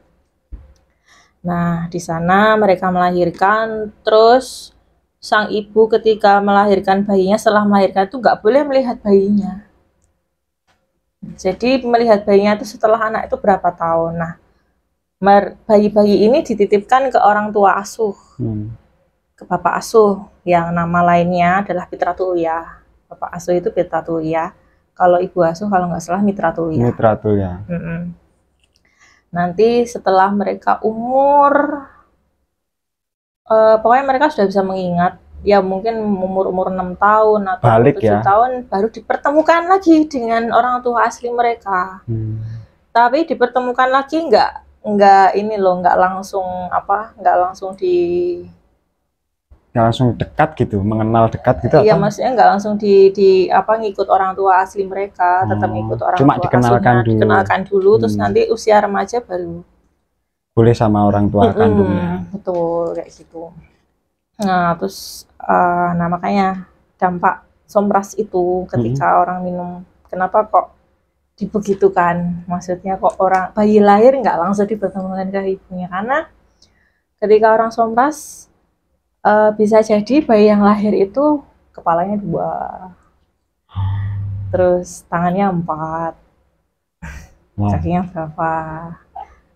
Nah, di sana mereka melahirkan, terus sang ibu ketika melahirkan bayinya, setelah melahirkan itu nggak boleh melihat bayinya. Jadi melihat bayinya itu setelah anak itu berapa tahun. Nah, bayi-bayi ini dititipkan ke orang tua asuh, hmm. ke bapak asuh, yang nama lainnya adalah Pitratulia. Bapak asuh itu Pitratulia kalau ibu asuh kalau nggak salah mitra tulia. Mitra tulia. Mm hmm Nanti setelah mereka umur, uh, pokoknya mereka sudah bisa mengingat, ya mungkin umur umur enam tahun atau Balik 7 ya. tahun baru dipertemukan lagi dengan orang tua asli mereka. Hmm. Tapi dipertemukan lagi nggak nggak ini loh nggak langsung apa nggak langsung di nggak langsung dekat gitu mengenal dekat gitu iya maksudnya nggak langsung di di apa ngikut orang tua asli mereka tetap ikut oh, ngikut orang cuma tua dikenalkan aslinya, dulu dikenalkan dulu hmm. terus nanti usia remaja baru boleh sama orang tua hmm, kandungnya betul kayak gitu nah terus uh, nah makanya dampak sombras itu ketika hmm. orang minum kenapa kok dibegitukan maksudnya kok orang bayi lahir nggak langsung dipertemukan ke ibunya karena ketika orang sombras uh, bisa jadi bayi yang lahir itu kepalanya dua, terus tangannya empat, wow. kakinya berapa,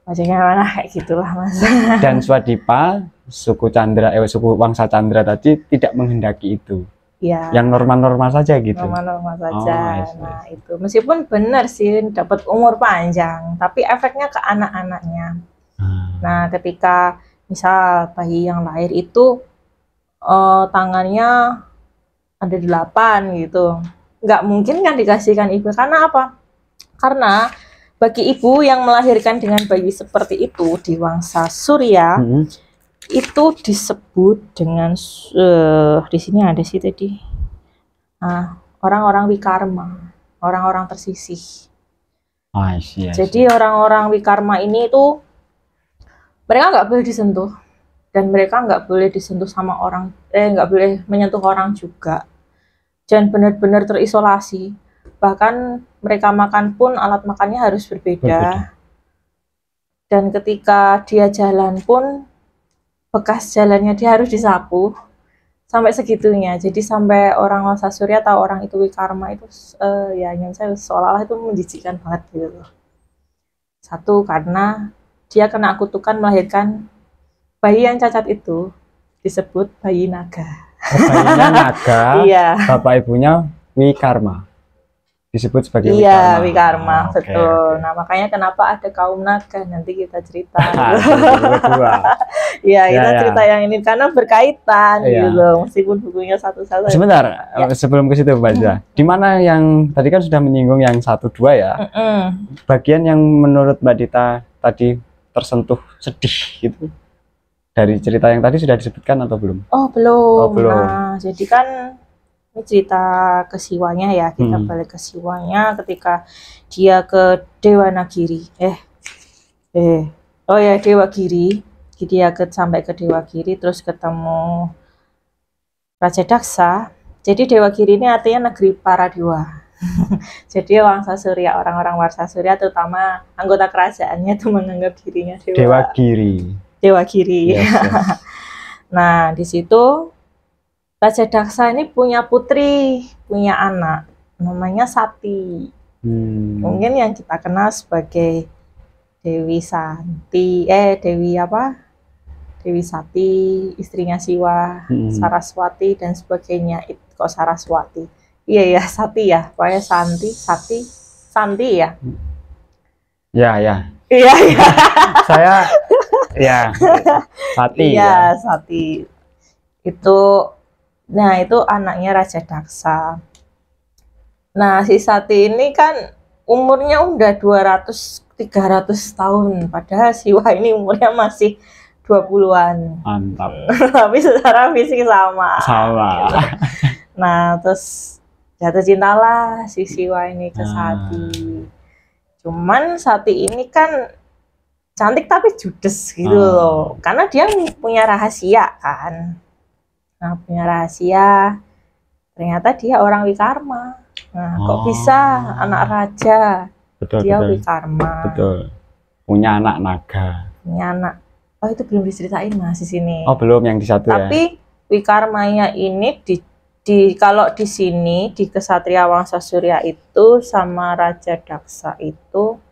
wajahnya mana kayak gitulah mas. Dan Swadipa suku Chandra, eh suku Wangsa Chandra tadi tidak menghendaki itu. Ya. Yang normal-normal saja gitu. Normal-normal oh, saja. Oh, nice, Nah itu meskipun benar sih dapat umur panjang, tapi efeknya ke anak-anaknya. Hmm. Nah ketika misal bayi yang lahir itu uh, tangannya ada delapan gitu nggak mungkin kan dikasihkan ibu karena apa karena bagi ibu yang melahirkan dengan bayi seperti itu di wangsa surya hmm. itu disebut dengan uh, di sini ada sih tadi nah, orang-orang wikarma orang-orang tersisih I see, I see. jadi orang-orang wikarma ini itu mereka nggak boleh disentuh dan mereka nggak boleh disentuh sama orang eh nggak boleh menyentuh orang juga dan benar-benar terisolasi bahkan mereka makan pun alat makannya harus berbeda, dan ketika dia jalan pun bekas jalannya dia harus disapu sampai segitunya jadi sampai orang Wasa Surya atau orang itu Wikarma itu uh, eh, ya yang saya seolah-olah itu menjijikan banget gitu satu karena dia kena kutukan melahirkan bayi yang cacat itu disebut bayi naga. Oh, bayi bayinya naga. iya. Bapak ibunya Wikarma. Disebut sebagai iya, Wikarma. Iya, Wikarma, oh, ah, betul. Okay, okay. Nah, makanya kenapa ada kaum naga nanti kita cerita. Nah, iya, iya, kita ya, cerita yang ini karena berkaitan ya. gitu loh, meskipun bukunya satu-satu. Sebentar, ya. sebelum ke situ baca. Hmm. Di mana yang tadi kan sudah menyinggung yang satu dua ya. Hmm. Bagian yang menurut Mbak Dita tadi tersentuh sedih gitu dari cerita yang tadi sudah disebutkan atau belum? Oh belum. Oh, belum. Nah jadi kan ini cerita kesiwanya ya kita hmm. balik ke ketika dia ke Dewa Nagiri eh eh oh ya Dewa Giri dia ke sampai ke Dewa Giri terus ketemu Raja Daksa jadi Dewa Giri ini artinya negeri para dewa jadi Wangsa Surya orang-orang Warsa Surya terutama anggota kerajaannya itu menganggap dirinya Dewa, Dewa Giri dewa kiri. Yes, yes. nah, di situ Raja Daksa ini punya putri, punya anak, namanya Sati. Hmm. Mungkin yang kita kenal sebagai Dewi Santi, eh Dewi apa? Dewi Sati, istrinya Siwa, hmm. Saraswati dan sebagainya. kok Saraswati? Iya ya, Sati ya. Pokoknya Santi, Sati, Santi ya. Ya ya. Iya, iya. saya ya sati iya ya. sati itu nah itu anaknya raja daksa nah si sati ini kan umurnya udah 200 300 tahun padahal siwa ini umurnya masih 20-an. Mantap. Tapi secara fisik sama. Sama. Gitu. Nah, terus jatuh cintalah si Siwa ini ke nah. Sati. hmm. Cuman Sati ini kan cantik tapi judes gitu ah. loh karena dia punya rahasia kan nah punya rahasia ternyata dia orang wikarma nah oh. kok bisa ah. anak raja betul, dia betul. wikarma betul punya anak naga punya anak oh itu belum diceritain mas di sini oh belum yang di satu ya? tapi ya? wikarmanya ini di di kalau di sini di kesatria wangsa surya itu sama raja daksa itu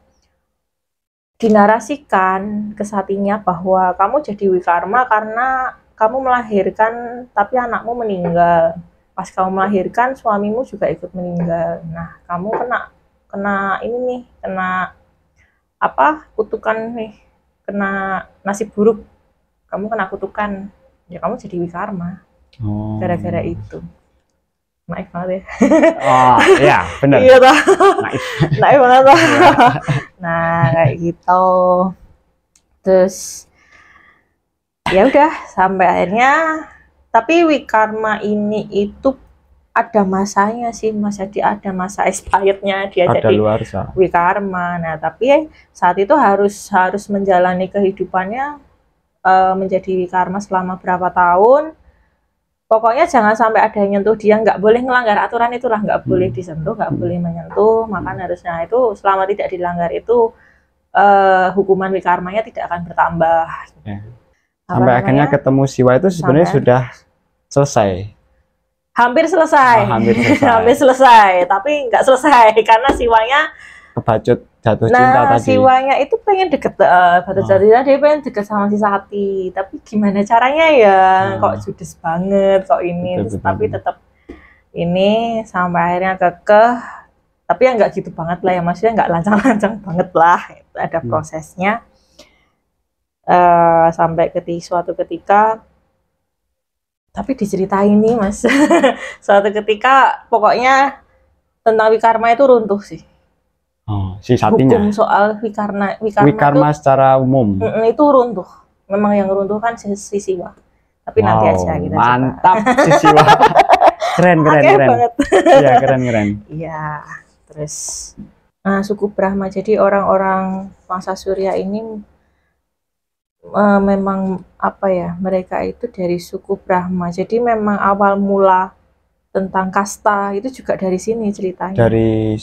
dinarasikan ke kesatinya bahwa kamu jadi wikarma karena kamu melahirkan tapi anakmu meninggal. Pas kamu melahirkan suamimu juga ikut meninggal. Nah, kamu kena kena ini nih, kena apa? kutukan nih. Kena nasib buruk. Kamu kena kutukan. Ya kamu jadi wikarma. Oh. Gara-gara oh. itu naif banget ya. Oh, iya, benar. iya toh. Naif. naif banget toh. Iya. nah, kayak gitu. Terus ya udah sampai akhirnya tapi wikarma ini itu ada masanya sih Mas ada masa expirednya dia ada jadi luar wikarma nah tapi ya saat itu harus harus menjalani kehidupannya eh, menjadi wikarma selama berapa tahun pokoknya jangan sampai ada yang nyentuh dia nggak boleh melanggar aturan itulah nggak hmm. boleh disentuh nggak boleh menyentuh makan harusnya itu selama tidak dilanggar itu uh, hukuman wikarmanya tidak akan bertambah ya. sampai namanya? akhirnya ketemu siwa itu sebenarnya sampai. sudah selesai hampir selesai oh, hampir selesai hampir selesai tapi nggak selesai karena siwanya kebacut jatuh nah, cinta tadi. Nah, siwanya itu pengen deket uh, batu ah. jati dia pengen deket sama si Sati, tapi gimana caranya ya? Oh. Kok judes banget, kok ini, betul, betul, tapi betul. tetap ini sampai akhirnya kekeh. Tapi yang nggak gitu banget lah ya, maksudnya nggak lancang-lancang banget lah. Ada hmm. prosesnya. Hmm. Uh, sampai ketika suatu ketika tapi diceritain ini mas suatu ketika pokoknya tentang wikarma itu runtuh sih Oh, si sapinya. Hukum soal wikarna, wikarna wikarma itu, secara umum. Itu runtuh. Memang yang runtuh kan si, si siwa. Tapi wow, nanti aja kita Mantap si siwa. keren keren keren. Banget. Iya, keren keren. Iya. Terus nah, suku Brahma jadi orang-orang bangsa Surya ini uh, memang apa ya? Mereka itu dari suku Brahma. Jadi memang awal mula tentang kasta itu juga dari sini ceritanya. Dari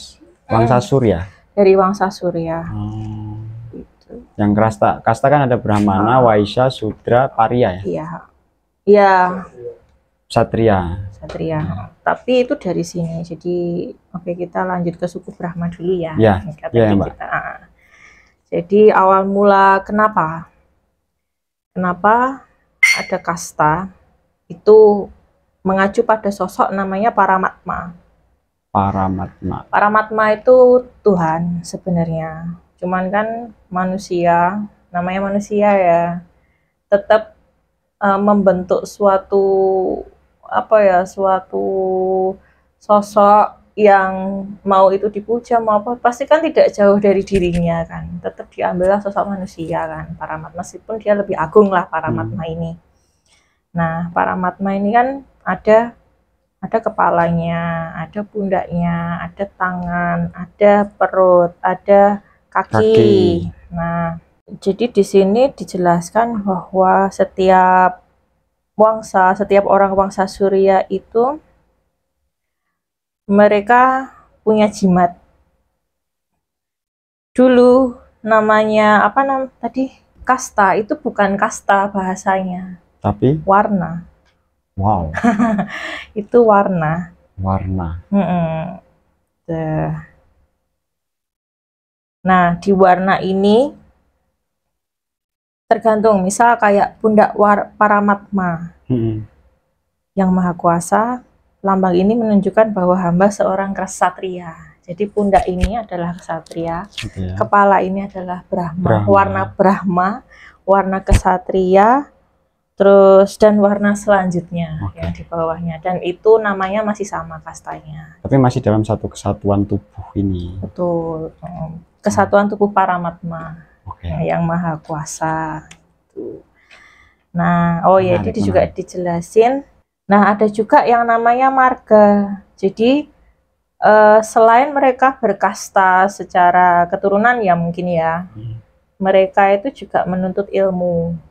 Wangsa kan Surya. Dari Wangsa Surya. Hmm. Gitu. Yang kasta, kasta kan ada Brahmana, ah. Waisya, Sudra, Paria ya? Iya. Iya. Satria. Satria. Hmm. Tapi itu dari sini. Jadi oke kita lanjut ke suku Brahma dulu ya. Iya. Iya, Mbak. Kita, jadi awal mula kenapa? Kenapa ada kasta itu mengacu pada sosok namanya Paramatma. Paramatma. Paramatma itu Tuhan sebenarnya. Cuman kan manusia, namanya manusia ya, tetap uh, membentuk suatu apa ya, suatu sosok yang mau itu dipuja mau apa pasti kan tidak jauh dari dirinya kan tetap diambillah sosok manusia kan Para paramatma pun dia lebih agung lah para hmm. ini nah para paramatma ini kan ada ada kepalanya, ada pundaknya, ada tangan, ada perut, ada kaki. kaki. Nah, jadi di sini dijelaskan bahwa setiap wangsa, setiap orang wangsa Surya itu mereka punya jimat. Dulu namanya apa nam tadi kasta itu bukan kasta bahasanya, tapi warna Wow. itu warna. Warna. Nah, di warna ini tergantung. Misal kayak pundak war paramatma. Hmm. Yang maha kuasa, lambang ini menunjukkan bahwa hamba seorang kesatria. Jadi pundak ini adalah kesatria, ya. kepala ini adalah Brahma. Brahma, warna Brahma, warna kesatria, terus dan warna selanjutnya okay. yang di bawahnya dan itu namanya masih sama kastanya tapi masih dalam satu kesatuan tubuh ini betul hmm. kesatuan tubuh paramatma okay. Ya, yang maha kuasa itu nah oh ya jadi juga dijelasin nah ada juga yang namanya marga jadi eh, selain mereka berkasta secara keturunan ya mungkin ya hmm. mereka itu juga menuntut ilmu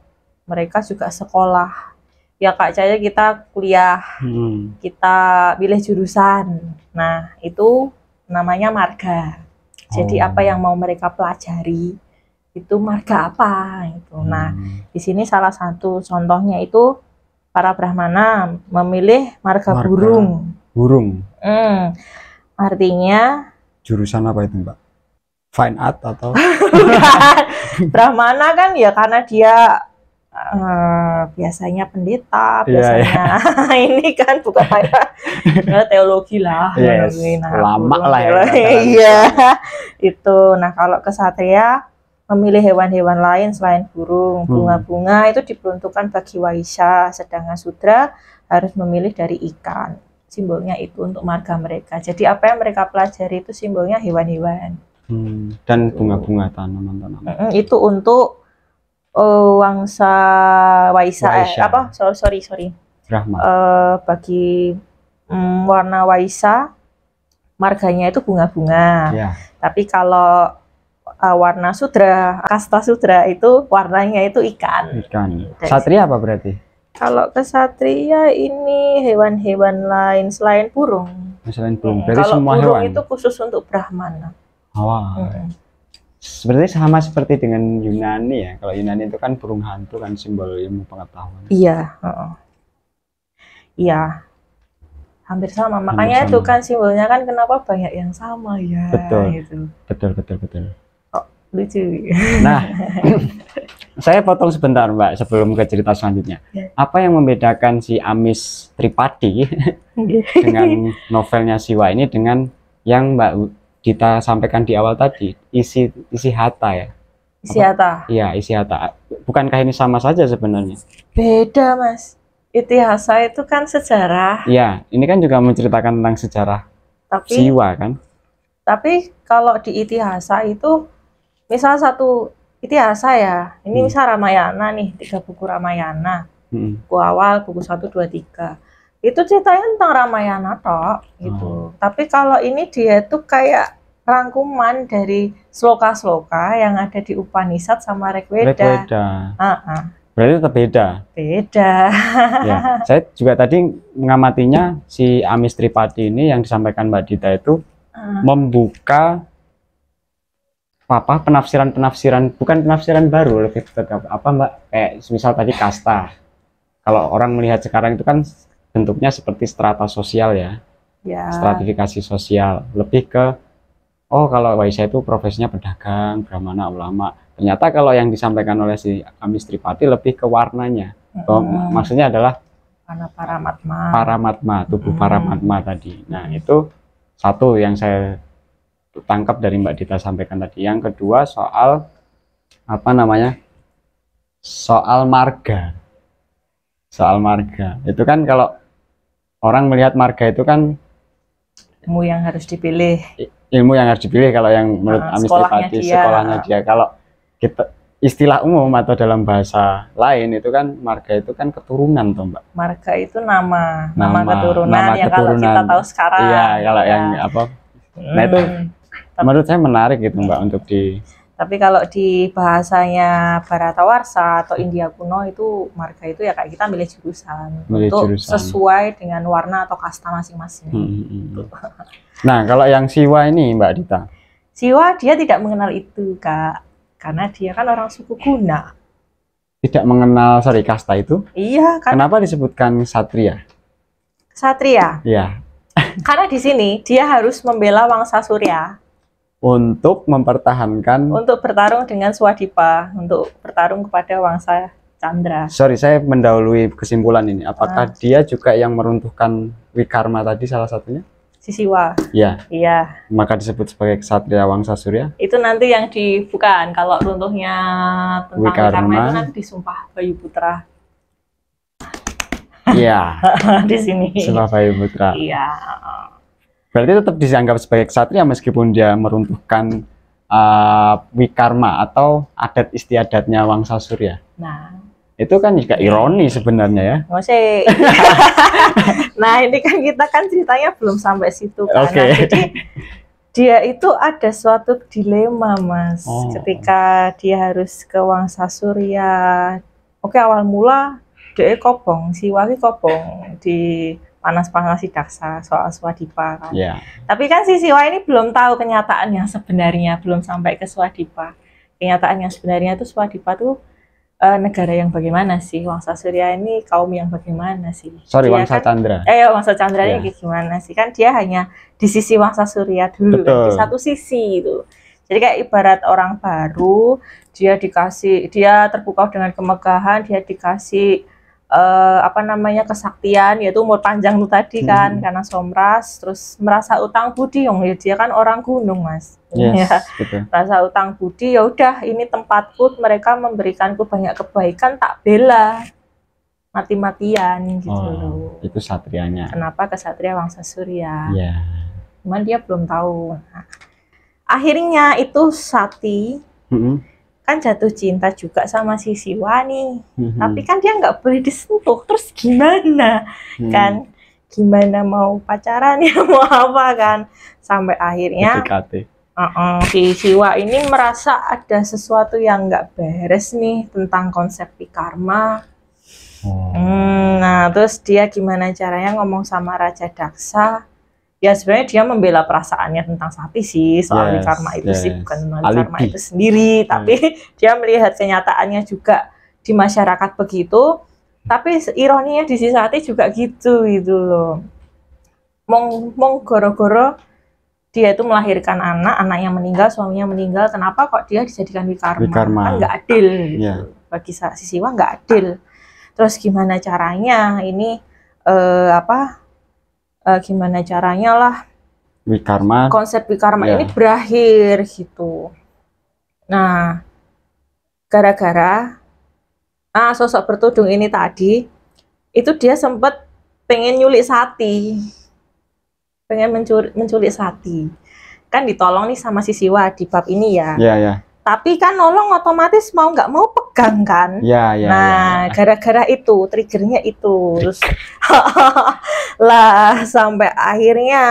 mereka juga sekolah ya kak Caya kita kuliah hmm. kita pilih jurusan nah itu namanya marga jadi oh. apa yang mau mereka pelajari itu marga apa itu. Nah, hmm. nah di sini salah satu contohnya itu para brahmana memilih marga, marga burung burung hmm. artinya jurusan apa itu mbak fine art atau brahmana kan ya karena dia Uh, biasanya pendeta, iya, iya. biasanya yeah, yeah. ini kan bukan kayak ya, teologi lah, yes, teologi. Nah, lama lah ya. Gitu. Iya, itu. Nah kalau kesatria memilih hewan-hewan lain selain burung, hmm. bunga-bunga hmm. itu diperuntukkan bagi Waisya, sedangkan Sudra harus memilih dari ikan. Simbolnya itu untuk marga mereka. Jadi apa yang mereka pelajari itu simbolnya hewan-hewan. Hmm, dan gitu. bunga-bunga tanaman-tanaman. Itu untuk oh, Wangsa Waisa, Eh, apa so, sorry sorry rahmat Uh, bagi um, warna Waisa marganya itu bunga-bunga ya. tapi kalau uh, warna sudra kasta sudra itu warnanya itu ikan ikan gitu. satria apa berarti kalau kesatria ya ini hewan-hewan lain selain burung selain burung hmm. berarti kalau semua burung hewan. itu khusus untuk brahmana oh, hmm sebenarnya sama seperti dengan Yunani ya. Kalau Yunani itu kan burung hantu kan simbol ilmu pengetahuan. Iya. Uh -uh. Iya. Hampir sama. Hampir Makanya sama. itu kan simbolnya kan kenapa banyak yang sama ya. Betul. Gitu. Betul betul betul. Oh, lucu. Ya? Nah, saya potong sebentar Mbak sebelum ke cerita selanjutnya. Yeah. Apa yang membedakan si Amis Tripati iya. dengan novelnya Siwa ini dengan yang Mbak kita sampaikan di awal tadi isi isi hata ya isi hata iya isi hata bukankah ini sama saja sebenarnya beda mas itihasa itu kan sejarah iya ini kan juga menceritakan tentang sejarah tapi, siwa kan tapi kalau di itihasa itu misal satu itihasa ya ini hmm. misal Ramayana nih tiga buku Ramayana hmm. buku awal buku satu dua tiga itu ceritanya tentang Ramayana tok gitu. Hmm. Tapi kalau ini dia tuh kayak rangkuman dari sloka-sloka yang ada di Upanisat sama Rigveda. Rigveda. Uh -uh. Berarti tetap beda. Beda. ya, saya juga tadi mengamatinya si Amis Tripati ini yang disampaikan Mbak Dita itu uh. membuka apa penafsiran-penafsiran bukan penafsiran baru lebih apa Mbak kayak misal tadi kasta. Kalau orang melihat sekarang itu kan bentuknya seperti strata sosial ya. Ya. Stratifikasi sosial lebih ke oh kalau Waisa itu profesinya pedagang, Brahmana, ulama. Ternyata kalau yang disampaikan oleh si Amis Tripati lebih ke warnanya. Oh, maksudnya So, Maksudnya adalah karena para matma tubuh para matma tadi. Nah, itu satu yang saya tangkap dari Mbak Dita sampaikan tadi. Yang kedua soal apa namanya? Soal marga. Soal marga. Itu kan kalau orang melihat marga itu kan ilmu yang harus dipilih ilmu yang harus dipilih kalau yang menurut nah, Amis Tripati sekolahnya dia kalau kita istilah umum atau dalam bahasa lain itu kan marga itu kan keturunan tuh mbak marga itu nama nama, nama keturunan nama yang keturunan. kalau kita tahu sekarang iya kalau ya. yang iya. apa nah itu hmm, menurut saya menarik gitu mbak untuk di tapi kalau di bahasanya Baratawarsa atau India kuno itu marga itu ya kayak kita milih jurusan milih untuk jurusan. sesuai dengan warna atau kasta masing-masing. Hmm, hmm. hmm. Gitu. nah, kalau yang Siwa ini Mbak Dita. Siwa dia tidak mengenal itu, Kak. Karena dia kan orang suku Guna. Tidak mengenal sorry kasta itu? Iya, kan. Kenapa disebutkan Satria? Satria. Iya. Karena di sini dia harus membela Wangsa Surya untuk mempertahankan untuk bertarung dengan Swadipa untuk bertarung kepada Wangsa Chandra. Sorry, saya mendahului kesimpulan ini. Apakah ah. dia juga yang meruntuhkan Wikarma tadi salah satunya? Sisiwa. Iya. Iya. Maka disebut sebagai Ksatria Wangsa Surya. Itu nanti yang dibukaan. kalau runtuhnya tentang Wikarma, Wikarma itu nanti disumpah Bayu Putra. Iya. Di sini. Sumpah Bayu Putra. Iya berarti tetap dianggap sebagai kesatria meskipun dia meruntuhkan uh, wikarma atau adat istiadatnya Wangsa Surya. Nah, itu kan juga ironi sebenarnya ya. Masih. Oh, nah, ini kan kita kan ceritanya belum sampai situ kan. Okay. Nah, dia itu ada suatu dilema, Mas. Oh. Ketika dia harus ke Wangsa Surya. Oke, awal mula dia kobong, siwaki kobong di panas panas panas daksa soal Swadipa kan. Yeah. Tapi kan si siwa ini belum tahu kenyataan yang sebenarnya, belum sampai ke Swadipa. Kenyataan yang sebenarnya itu Swadipa tuh uh, negara yang bagaimana sih? Wangsa Surya ini kaum yang bagaimana sih? Sorry, dia Wangsa kan, Chandra. Eh, iya, Wangsa Chandra yeah. ini iya. gimana sih? Kan dia hanya di sisi Wangsa Surya dulu, kan? di satu sisi itu. Jadi kayak ibarat orang baru, dia dikasih, dia terpukau dengan kemegahan, dia dikasih uh, apa namanya kesaktian yaitu umur panjang itu tadi hmm. kan hmm. karena somras terus merasa utang budi yang ya, dia kan orang gunung mas yes, ya betul. merasa utang budi ya udah ini tempatku mereka memberikanku banyak kebaikan tak bela mati-matian gitu oh, loh itu satrianya kenapa kesatria Wangsa Surya yeah. cuman dia belum tahu nah, akhirnya itu sati mm -hmm kan jatuh cinta juga sama si Siwa nih hmm. tapi kan dia nggak boleh disentuh terus gimana hmm. kan gimana mau pacaran ya mau apa kan sampai akhirnya Uh -uh, si Siwa ini merasa ada sesuatu yang nggak beres nih tentang konsep di karma oh. hmm, nah terus dia gimana caranya ngomong sama Raja Daksa ya sebenarnya dia membela perasaannya tentang sapi sih soal yes, karma itu yes. sih bukan karma itu sendiri hmm. tapi dia melihat kenyataannya juga di masyarakat begitu tapi ironinya di sisi hati juga gitu gitu loh mong mong goro-goro dia itu melahirkan anak anaknya meninggal suaminya meninggal kenapa kok dia dijadikan wikarma, wikarma. kan nggak adil iya. bagi yeah. bagi sisiwa nggak adil terus gimana caranya ini eh, apa uh, gimana caranya lah wikarma konsep wikarma yeah. ini berakhir gitu nah gara-gara nah, sosok bertudung ini tadi itu dia sempat pengen nyulik sati pengen mencuri, menculik sati kan ditolong nih sama si siwa di bab ini ya, ya, ya. Tapi kan nolong otomatis mau nggak mau pegang kan. Ya, ya, ya nah, ya. gara-gara ya, ya. itu triggernya itu. Terus lah sampai akhirnya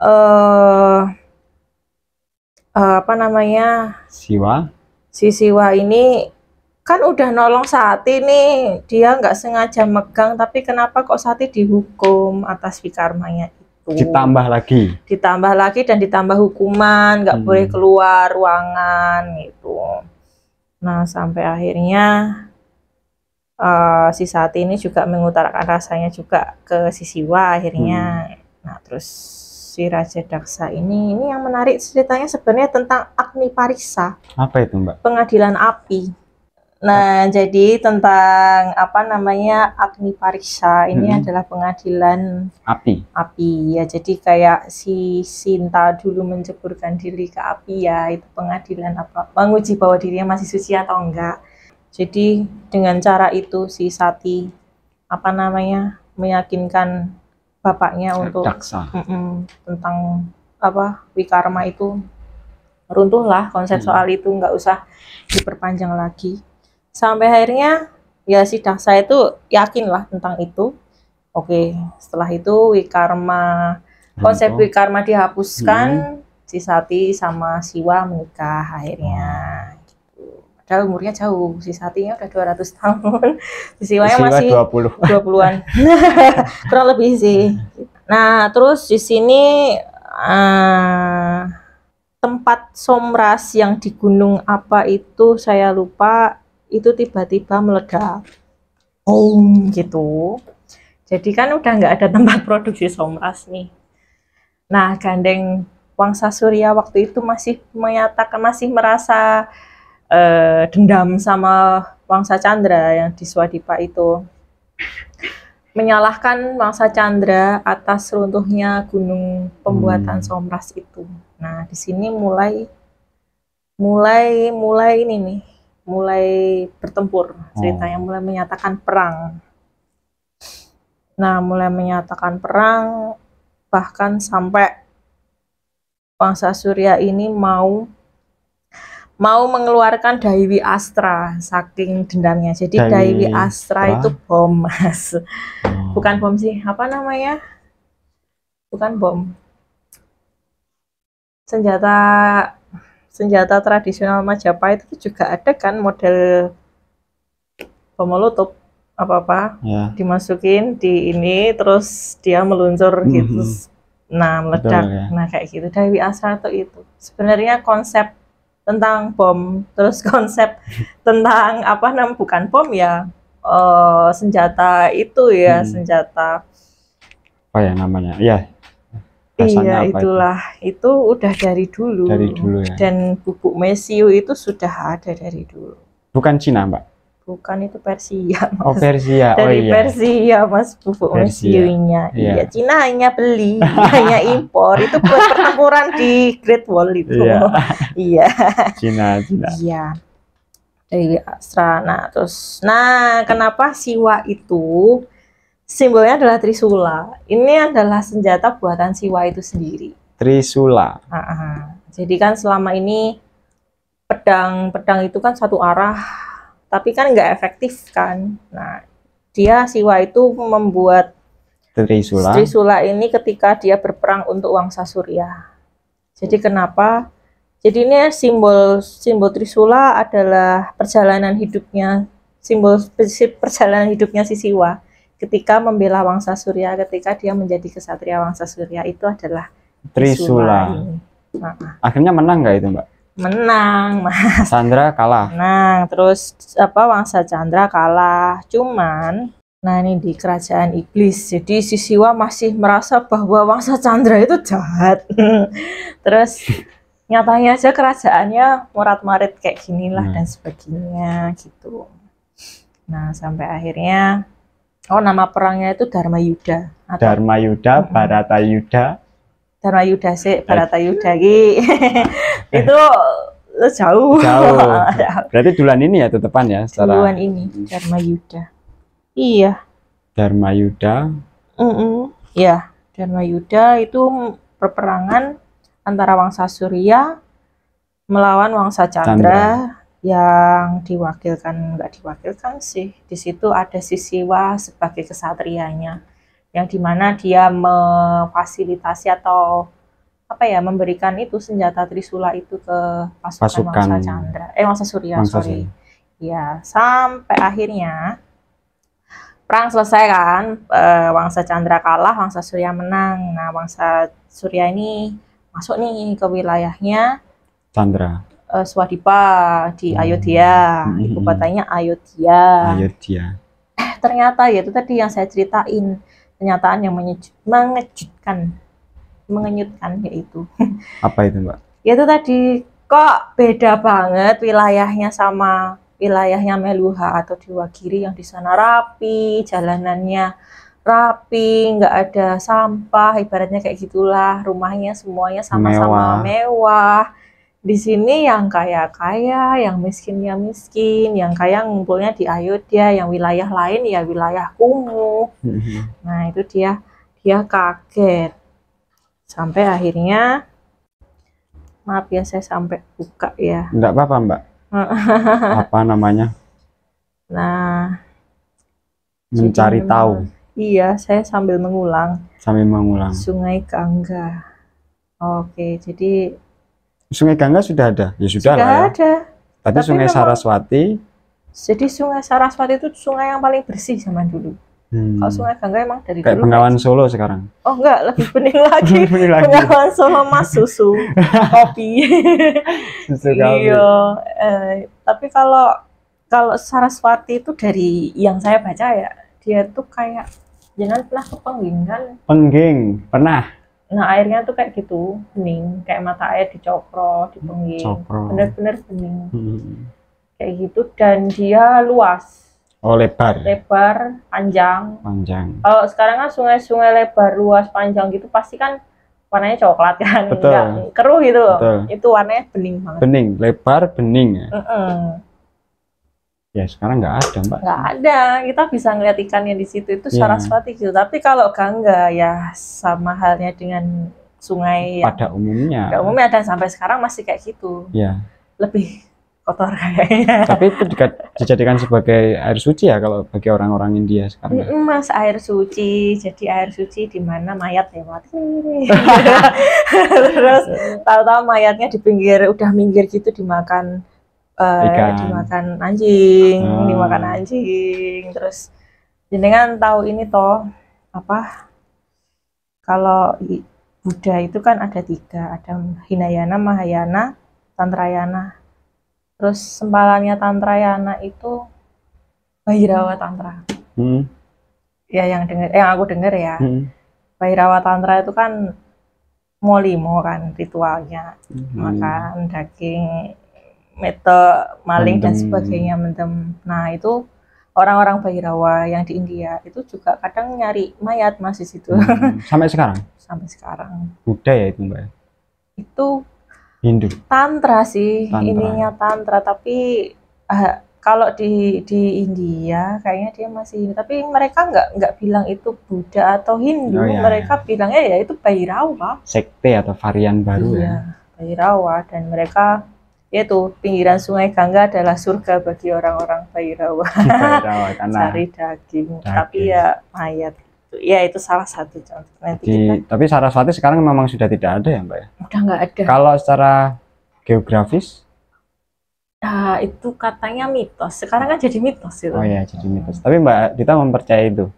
eh uh, uh, apa namanya? Siwa. Si Siwa ini kan udah nolong Sati nih, dia nggak sengaja megang, tapi kenapa kok Sati dihukum atas wikarmanya ditambah lagi ditambah lagi dan ditambah hukuman nggak hmm. boleh keluar ruangan gitu nah sampai akhirnya uh, si Sati ini juga mengutarakan rasanya juga ke si Siwa akhirnya hmm. nah terus si Raja Daksa ini ini yang menarik ceritanya sebenarnya tentang Agni Parisa apa itu mbak pengadilan api Nah, jadi tentang apa namanya Agni Pariksa ini hmm. adalah pengadilan api. Api ya. Jadi kayak si Sinta dulu menceburkan diri ke api ya, itu pengadilan apa? Menguji bahwa dirinya masih suci atau enggak. Jadi dengan cara itu si Sati apa namanya meyakinkan bapaknya untuk Daksa. tentang apa wikarma itu runtuhlah konsep hmm. soal itu nggak usah diperpanjang lagi sampai akhirnya ya sidang saya itu yakin lah tentang itu oke setelah itu wikarma konsep oh. wikarma dihapuskan hmm. sati sama siwa menikah akhirnya gitu. padahal umurnya jauh sisatinya udah 200 tahun siwanya Siwa masih 20. 20-an kurang lebih sih nah terus di sini uh, tempat somras yang di gunung apa itu saya lupa itu tiba-tiba meledak om oh. gitu jadi kan udah nggak ada tempat produksi somras nih nah gandeng Wangsa Surya waktu itu masih menyatakan masih merasa eh, dendam sama Wangsa Chandra yang di Swadipa itu menyalahkan Wangsa Chandra atas runtuhnya gunung pembuatan hmm. somras itu. Nah, di sini mulai mulai mulai ini nih mulai bertempur oh. ceritanya, mulai menyatakan perang. Nah, mulai menyatakan perang bahkan sampai bangsa Surya ini mau mau mengeluarkan Daiwi Astra saking dendamnya. Jadi Daiwi, Astra itu bom, Mas. Oh. Bukan bom sih, apa namanya? Bukan bom. Senjata senjata tradisional Majapahit itu juga ada kan model pemelutup apa-apa ya. dimasukin di ini terus dia meluncur mm-hmm. gitu nah meledak Betul, ya. nah kayak gitu Dewi Asra itu itu sebenarnya konsep tentang bom terus konsep tentang apa namanya bukan bom ya uh, senjata itu ya hmm. senjata apa oh, ya namanya ya Rasanya iya, itulah itu? itu udah dari dulu. Dari dulu ya. Dan bubuk mesiu itu sudah ada dari dulu. Bukan Cina, Mbak? Bukan itu Persia, Mas. Oh, Persia. Oh, dari oh, iya. Persia, Mas, bubuk mesiunya. Iya. iya, Cina hanya beli, hanya impor. Itu buat pertempuran di Great Wall itu. Iya. iya. Cina, Cina. Iya. Dari Astra. Nah, terus nah, kenapa siwa itu Simbolnya adalah trisula. Ini adalah senjata buatan Siwa itu sendiri. Trisula. Aha. Jadi kan selama ini pedang-pedang itu kan satu arah, tapi kan nggak efektif kan. Nah, dia Siwa itu membuat Trisula. Trisula ini ketika dia berperang untuk Wangsa Surya. Jadi kenapa? Jadi ini simbol simbol Trisula adalah perjalanan hidupnya, simbol perjalanan hidupnya si Siwa ketika membela Wangsa Surya, ketika dia menjadi kesatria Wangsa Surya itu adalah Trisula. Nah. Akhirnya menang nggak itu Mbak? Menang, Mas. Sandra kalah. Menang, terus apa Wangsa Chandra kalah. Cuman nah ini di kerajaan iblis. Jadi Sisiwa masih merasa bahwa Wangsa Chandra itu jahat. terus nyatanya aja kerajaannya murat-marit kayak ginilah hmm. dan sebagainya gitu. Nah, sampai akhirnya Oh, nama perangnya itu Dharma Yuda. Atau? Dharma Yuda, Barata Yuda. Dharma Yuda sih, Barata Yuda ki. itu jauh. Jauh. Nah, berarti duluan ini ya tetepan ya secara Duluan ini Dharma Yuda. Iya. Dharma Yuda. Mm -mm. Ya, Dharma Yuda itu perperangan antara Wangsa Surya melawan Wangsa Chandra, Chandra yang diwakilkan nggak diwakilkan sih di situ ada siwa sebagai kesatrianya yang dimana dia memfasilitasi atau apa ya memberikan itu senjata trisula itu ke pasukan, pasukan. Mangsa Chandra eh Mangsa Surya Mangsa sorry Surya. ya sampai akhirnya perang selesai kan e, eh, Wangsa Chandra kalah Wangsa Surya menang nah Wangsa Surya ini masuk nih ke wilayahnya Chandra uh, Swadipa di hmm. Ayodhya. Hmm. Ibu kotanya Ayodhya. Ayodhya. Eh, ternyata ya itu tadi yang saya ceritain kenyataan yang mengejutkan, mengenyutkan yaitu. Apa itu mbak? Yaitu tadi kok beda banget wilayahnya sama wilayahnya Meluha atau Wakiri yang di sana rapi, jalanannya rapi, nggak ada sampah, ibaratnya kayak gitulah, rumahnya semuanya sama-sama mewah. mewah di sini yang kaya kaya, yang miskin ya miskin, yang kaya ngumpulnya di Ayodhya, yang wilayah lain ya wilayah kumuh. Mm-hmm. Nah itu dia dia kaget sampai akhirnya maaf ya saya sampai buka ya. Enggak apa-apa mbak. apa namanya? Nah mencari memang, tahu. Iya saya sambil mengulang. Sambil mengulang. Sungai Kangga. Oke jadi Sungai Gangga sudah ada? Ya sudah, sudah lah ya. ada. Tapi, Tapi Sungai memang, Saraswati. Jadi Sungai Saraswati itu sungai yang paling bersih zaman dulu. Hmm. Kalau Sungai Gangga emang dari Kayak dulu. Bengawan kan? Solo sekarang. Oh enggak, lebih bening lagi. bening lagi. Bengawan Solo mas susu kopi. susu kopi. Iya. Eh, tapi kalau kalau Saraswati itu dari yang saya baca ya, dia tuh kayak jangan pernah ke Penggingan. Pengging, pernah nah airnya tuh kayak gitu bening kayak mata air dicokro dipenggil bener-bener bening hmm. kayak gitu dan dia luas oh lebar lebar panjang panjang kalau sekarang kan sungai-sungai lebar luas panjang gitu pasti kan warnanya coklat kan Betul. keruh gitu Betul. itu warnanya bening banget bening lebar bening ya mm -mm ya sekarang nggak ada mbak nggak ada kita bisa ngeliat ikannya di situ itu iya. secara yeah. gitu tapi kalau gangga ya sama halnya dengan sungai pada umumnya pada umumnya dan sampai sekarang masih kayak gitu ya lebih kotor kayaknya tapi itu juga dijadikan sebagai air suci ya kalau bagi orang-orang India sekarang ya? mas air suci jadi air suci di mana mayat lewat terus tahu-tahu mayatnya di pinggir udah minggir gitu dimakan uh, Ikan. Eh, dimakan anjing, hmm. dimakan anjing. Terus jenengan tahu ini toh apa? Kalau Buddha itu kan ada tiga, ada Hinayana, Mahayana, Tantrayana. Terus sempalannya Tantrayana itu Bahirawa Tantra. Hmm. Ya yang dengar, yang aku dengar ya. Hmm. Bahirawa Tantra itu kan mau limo kan ritualnya, hmm. makan daging metode maling dan sebagainya mentem. Nah itu orang-orang Bahirawa yang di India itu juga kadang nyari mayat mas di situ. Hmm. Sampai sekarang? Sampai sekarang. Buddha ya itu mbak? Ya? Itu Hindu. Tantra sih tantra. Ya. ininya tantra tapi uh, kalau di di India kayaknya dia masih tapi mereka nggak nggak bilang itu Buddha atau Hindu oh, iya, mereka iya. bilangnya ya itu Bahirawa. Sekte atau varian baru iya, ya. Bahirawa dan mereka yaitu pinggiran sungai Gangga adalah surga bagi orang-orang Bairawa. Bairawa karena cari daging, daging, tapi ya mayat. Ya itu salah satu contoh. Nanti Di, kita... Tapi Saraswati sekarang memang sudah tidak ada ya Mbak ya? Udah nggak ada. Kalau secara geografis? Nah, itu katanya mitos. Sekarang kan jadi mitos itu. Oh ya jadi mitos. Tapi Mbak kita mempercaya itu?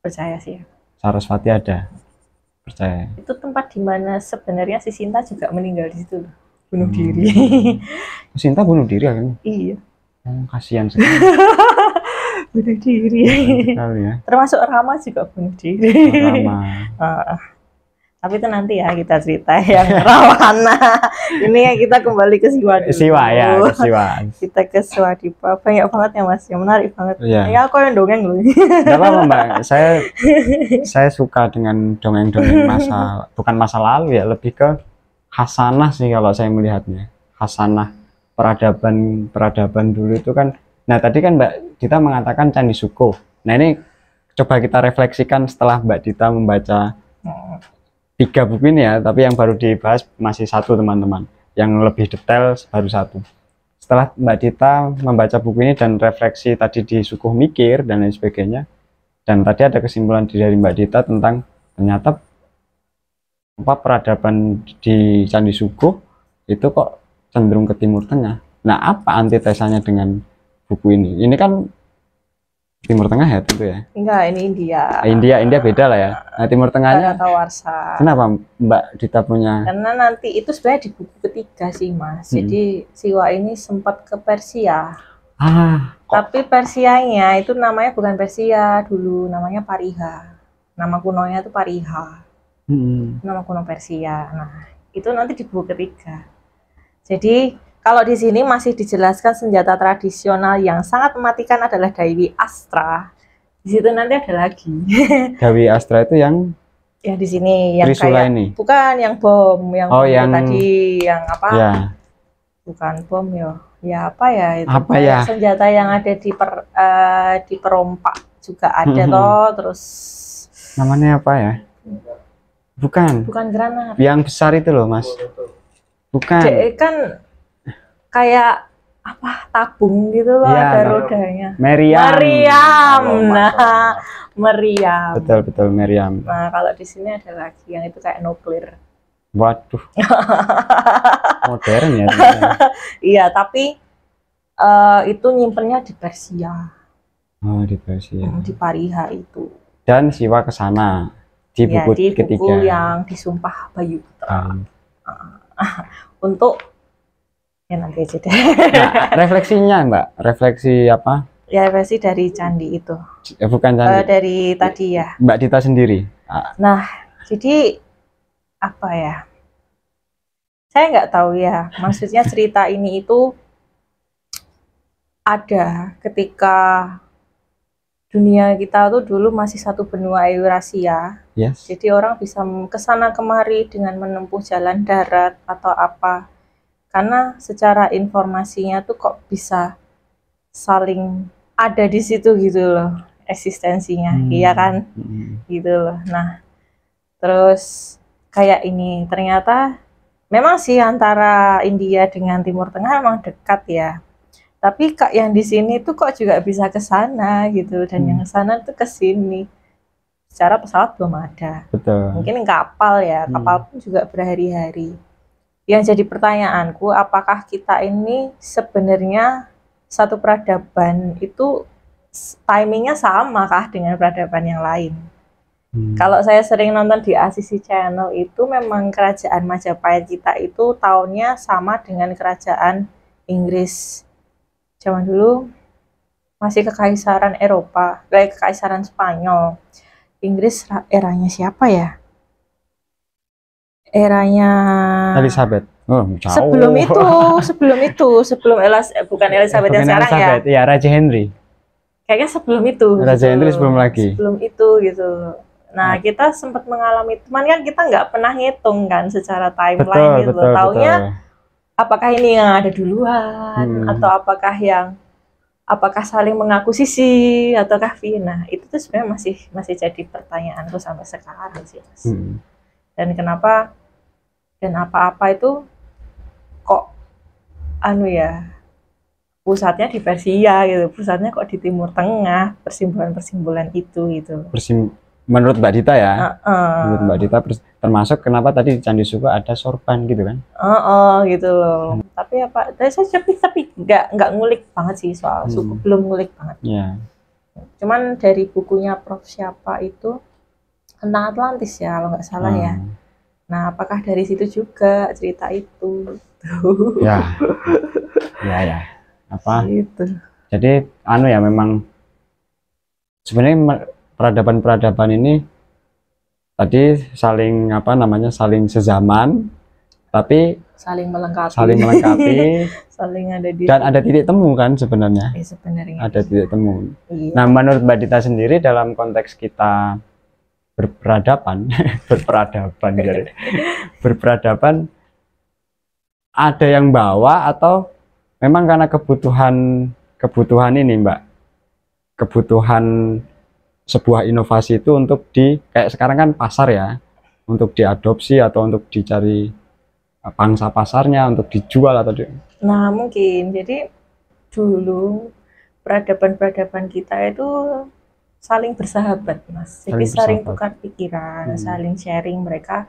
Percaya sih. Ya. Saraswati ada. Percaya. Itu tempat di mana sebenarnya si Sinta juga meninggal di situ bunuh hmm. diri Sinta bunuh diri akhirnya iya Hmm, kasihan sekali bunuh diri sekali, ya. termasuk Rama juga bunuh diri oh, Rama uh, tapi itu nanti ya kita cerita yang rawana ini ya kita kembali ke siwa dulu. siwa ya ke siwa kita ke Siwa Swadipa banyak banget ya mas yang menarik banget ya, ya aku yang dongeng loh nggak apa mbak saya saya suka dengan dongeng-dongeng masa bukan masa lalu ya lebih ke hasanah sih kalau saya melihatnya hasanah peradaban peradaban dulu itu kan nah tadi kan Mbak Dita mengatakan Candi Suko nah ini coba kita refleksikan setelah Mbak Dita membaca tiga buku ini ya tapi yang baru dibahas masih satu teman-teman yang lebih detail baru satu setelah Mbak Dita membaca buku ini dan refleksi tadi di suku mikir dan lain sebagainya dan tadi ada kesimpulan dari Mbak Dita tentang ternyata apa peradaban di Candi Sugo itu kok cenderung ke Timur Tengah. Nah, apa antitesanya dengan buku ini? Ini kan Timur Tengah ya tentu ya? Enggak, ini India. Ah, India, India beda lah ya. Nah, Timur Tengahnya. Warsa. Kenapa Mbak Dita punya? Karena nanti itu sebenarnya di buku ketiga sih Mas. Hmm. Jadi Siwa ini sempat ke Persia. Ah. Tapi Persianya itu namanya bukan Persia dulu, namanya Pariha. Nama kunonya itu Pariha hmm. nama kuno Persia. Nah, itu nanti di buku ketiga. Jadi kalau di sini masih dijelaskan senjata tradisional yang sangat mematikan adalah Dewi Astra. Di situ nanti ada lagi. Dewi Astra itu yang Ya di sini yang Trisula kayak ini. bukan yang bom yang oh, bom yang tadi yang apa? Ya. Bukan bom ya. Ya apa ya itu? Apa ya? Senjata yang ada di per, uh, di perompak juga ada hmm, hmm, hmm. toh terus namanya apa ya? Bukan. Bukan granat. Yang besar itu loh, Mas. Oh, Bukan. Jadi kan kayak apa tabung gitu loh ya, ada rodanya. Meriam. Meriam. Oh, nah, meriam. Betul betul meriam. Nah, kalau di sini ada lagi yang itu kayak nuklir. Waduh. Modern ya. Iya, tapi uh, itu nyimpennya di Persia. Oh, di Persia. Hmm, di Pariha itu. Dan siwa ke sana di buku, ya, di buku ketiga yang disumpah Bayu Putra ah. ah. um. untuk ya nanti aja deh nah, refleksinya mbak refleksi apa ya refleksi dari candi itu Ya, bukan candi uh, dari tadi ya mbak Dita sendiri ah. nah jadi apa ya saya nggak tahu ya maksudnya cerita ini itu ada ketika dunia kita tuh dulu masih satu benua Eurasia Yes. Jadi orang bisa kesana kemari dengan menempuh jalan darat atau apa. Karena secara informasinya tuh kok bisa saling ada di situ gitu loh eksistensinya, hmm. iya kan? Hmm. Gitu loh. Nah, terus kayak ini ternyata memang sih antara India dengan Timur Tengah memang dekat ya. Tapi kak yang di sini tuh kok juga bisa ke sana gitu dan hmm. yang ke sana tuh ke sini secara pesawat belum ada. Betul. Mungkin kapal ya, hmm. kapal hmm. pun juga berhari-hari. Yang jadi pertanyaanku, apakah kita ini sebenarnya satu peradaban itu timingnya sama kah dengan peradaban yang lain? Hmm. Kalau saya sering nonton di Asisi Channel itu memang kerajaan Majapahit kita itu tahunnya sama dengan kerajaan Inggris. Zaman dulu masih kekaisaran Eropa, kayak eh, kekaisaran Spanyol. Inggris eranya siapa ya? Eranya Elizabeth. Oh, Sebelum itu, sebelum itu, sebelum Elas eh, bukan Elizabeth yang sekarang ya? Elizabeth, ya. Iya, Raja Henry. Kayaknya sebelum itu. Gitu. Raja gitu. Henry sebelum lagi. Sebelum itu gitu. Nah, hmm. kita sempat mengalami, teman kan kita nggak pernah ngitung kan secara timeline betul, gitu. Betul, Taunya betul. apakah ini yang ada duluan hmm. atau apakah yang apakah saling mengaku sisi ataukah fina itu tuh sebenarnya masih masih jadi pertanyaanku sampai sekarang sih mas. Hmm. dan kenapa dan apa-apa itu kok anu ya pusatnya di Persia gitu pusatnya kok di Timur Tengah persimpulan persimpulan itu gitu Persim menurut Mbak Dita ya uh, uh. menurut Mbak Dita termasuk kenapa tadi di Candi Suka ada sorban gitu kan oh uh, gitu loh hmm. tapi apa tapi saya tapi tapi nggak nggak ngulik banget sih soal hmm. suku belum ngulik banget yeah. cuman dari bukunya Prof siapa itu tentang Atlantis ya kalau nggak salah ya. hmm. ya nah apakah dari situ juga cerita itu ya ya ya apa gitu. jadi anu ya memang sebenarnya peradaban-peradaban ini tadi saling apa namanya saling sezaman tapi saling melengkapi saling melengkapi saling ada di dan ada titik temu kan sebenarnya eh, sebenarnya ada titik temu iya. nah menurut mbak Dita sendiri dalam konteks kita berperadaban berperadaban jadi berperadaban ada yang bawa atau memang karena kebutuhan kebutuhan ini mbak kebutuhan sebuah inovasi itu untuk di kayak sekarang kan pasar ya untuk diadopsi atau untuk dicari eh, pangsa pasarnya untuk dijual atau di... nah mungkin jadi dulu peradaban-peradaban kita itu saling bersahabat mas jadi saling, saling tukar pikiran hmm. saling sharing mereka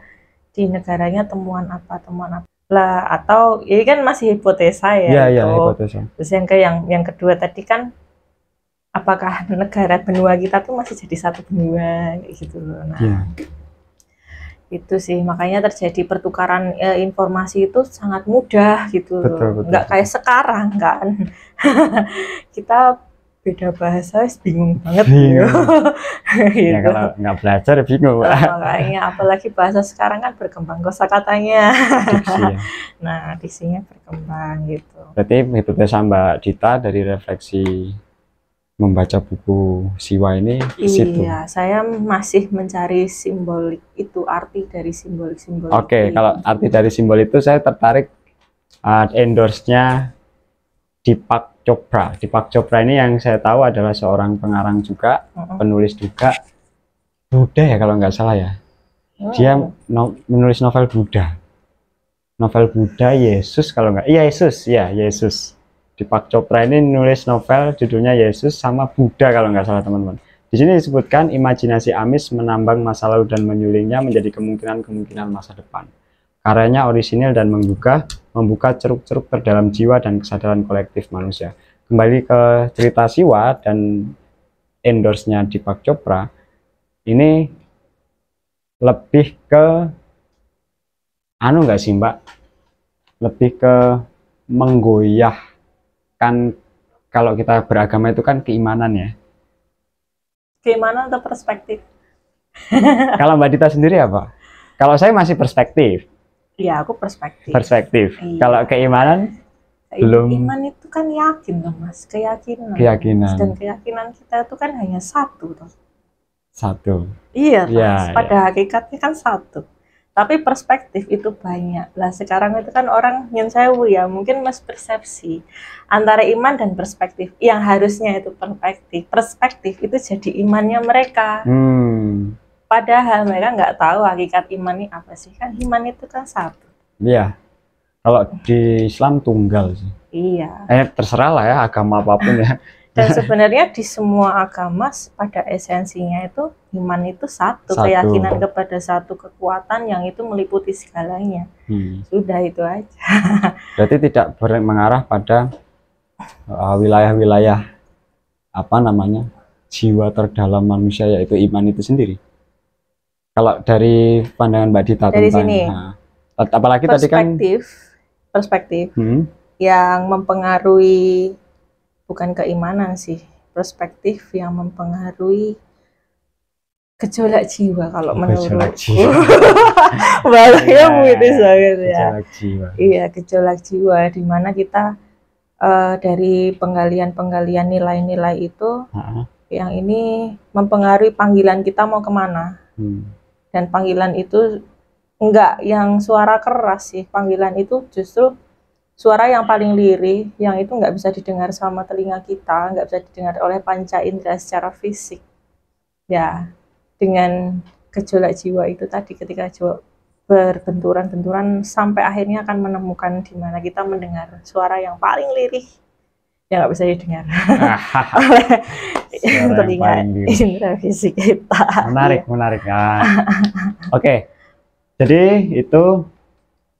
di negaranya temuan apa temuan apa lah atau ini kan masih hipotesa ya, ya, ya hipotesa. terus yang ke yang yang kedua tadi kan apakah negara benua kita tuh masih jadi satu benua gitu Nah, yeah. itu sih makanya terjadi pertukaran e, informasi itu sangat mudah gitu betul, Betul. Nggak kayak sekarang kan. kita beda bahasa bingung banget bingung. Iya. Ya, gitu. Ya, kalau nggak belajar ya bingung. Oh, makanya apalagi bahasa sekarang kan berkembang kosakatanya. Diksi, ya. nah, diksinya berkembang gitu. Berarti hipotesa Mbak Dita dari refleksi membaca buku siwa ini di situ. Iya, saya masih mencari simbolik itu arti dari simbolik-simbolik. Oke, okay, kalau arti dari simbol itu saya tertarik uh, endorse-nya Dipak Chopra. Dipak Chopra ini yang saya tahu adalah seorang pengarang juga, uh -uh. penulis juga Buddha ya kalau nggak salah ya. Oh. Dia no, menulis novel Buddha. Novel Buddha Yesus kalau nggak, iya Yesus, ya Yesus di Pak Chopra ini nulis novel judulnya Yesus sama Buddha kalau nggak salah teman-teman. Di sini disebutkan imajinasi Amis menambang masa lalu dan menyulingnya menjadi kemungkinan-kemungkinan masa depan. Karyanya orisinil dan menggugah, membuka ceruk-ceruk terdalam jiwa dan kesadaran kolektif manusia. Kembali ke cerita Siwa dan endorse-nya di Pak Chopra, ini lebih ke anu nggak sih mbak? Lebih ke menggoyah kan kalau kita beragama itu kan keimanan ya keimanan atau perspektif kalau mbak Dita sendiri apa kalau saya masih perspektif Iya, aku perspektif. Perspektif. Iya. Kalau keimanan belum iman itu kan yakin dong mas keyakinan keyakinan dan keyakinan kita itu kan hanya satu dong satu iya, iya mas. pada ya. hakikatnya kan satu tapi perspektif itu banyak lah sekarang itu kan orang yang nyensewu ya mungkin mas persepsi antara iman dan perspektif yang harusnya itu perspektif perspektif itu jadi imannya mereka hmm. padahal mereka nggak tahu hakikat iman ini apa sih kan iman itu kan satu iya kalau di Islam tunggal sih iya eh terserah lah ya agama apapun ya Dan sebenarnya di semua agama pada esensinya itu iman itu satu, satu. keyakinan kepada satu kekuatan yang itu meliputi segalanya. Hmm. Sudah itu aja. Berarti tidak mengarah pada uh, wilayah-wilayah uh, apa namanya jiwa terdalam manusia yaitu iman itu sendiri. Kalau dari pandangan Mbak Dita dari tentang sini, nah, apalagi tadi kan perspektif perspektif hmm? yang mempengaruhi bukan keimanan sih perspektif yang mempengaruhi gejolak jiwa kalau oh, menurutku bahasanya begitu banget ya iya gejolak jiwa di mana kita uh, dari penggalian-penggalian nilai-nilai itu uh -huh. yang ini mempengaruhi panggilan kita mau kemana hmm. dan panggilan itu enggak yang suara keras sih panggilan itu justru suara yang paling lirih yang itu nggak bisa didengar sama telinga kita nggak bisa didengar oleh panca indera secara fisik ya dengan gejolak jiwa itu tadi ketika jiwa berbenturan-benturan sampai akhirnya akan menemukan di mana kita mendengar suara yang paling lirih yang nggak bisa didengar oleh telinga indera fisik kita menarik menarik ya oke okay. jadi itu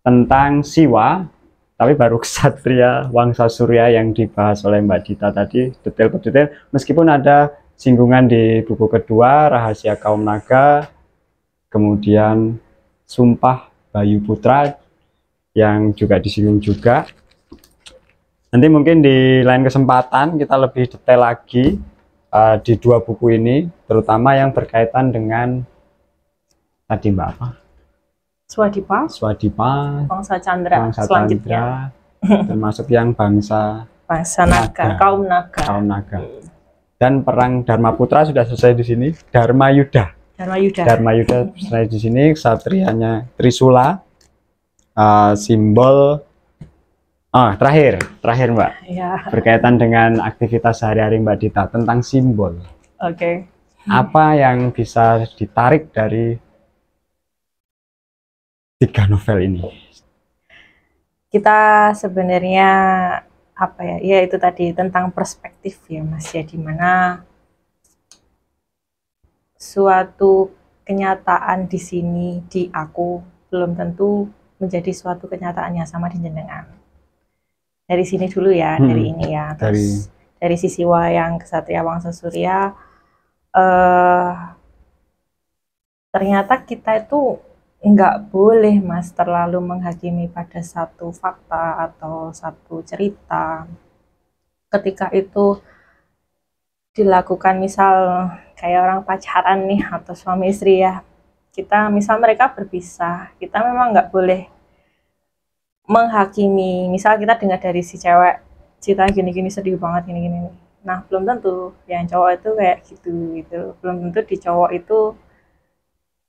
tentang siwa tapi baru Ksatria Wangsa Surya yang dibahas oleh Mbak Dita tadi detail per detail meskipun ada singgungan di buku kedua Rahasia Kaum Naga kemudian Sumpah Bayu Putra yang juga disinggung juga nanti mungkin di lain kesempatan kita lebih detail lagi uh, di dua buku ini terutama yang berkaitan dengan tadi Mbak apa Swadipa, Swadipa, bangsa Chandra, bangsa selanjutnya. Chandra, termasuk yang bangsa bangsa naga, naga, kaum naga. Kaum naga. Hmm. Dan perang Dharma Putra sudah selesai di sini, Dharma Yuda. Dharma Yuda. Dharma Yuda hmm. selesai di sini, satrianya Trisula. Uh, simbol Oh, terakhir, terakhir Mbak. Ya. Berkaitan dengan aktivitas sehari-hari Mbak Dita tentang simbol. Oke. Okay. Apa yang bisa ditarik dari tiga novel ini? Kita sebenarnya apa ya? Ya itu tadi tentang perspektif ya Mas ya di mana suatu kenyataan di sini di aku belum tentu menjadi suatu kenyataan yang sama di jenengan. Dari sini dulu ya, hmm, dari ini ya. Terus dari dari sisi wayang Kesatria Wangsa Surya eh uh, ternyata kita itu Eh, nggak boleh mas terlalu menghakimi pada satu fakta atau satu cerita ketika itu dilakukan misal kayak orang pacaran nih atau suami istri ya kita misal mereka berpisah kita memang nggak boleh menghakimi misal kita dengar dari si cewek cerita gini-gini sedih banget gini-gini nah belum tentu yang cowok itu kayak gitu gitu belum tentu di cowok itu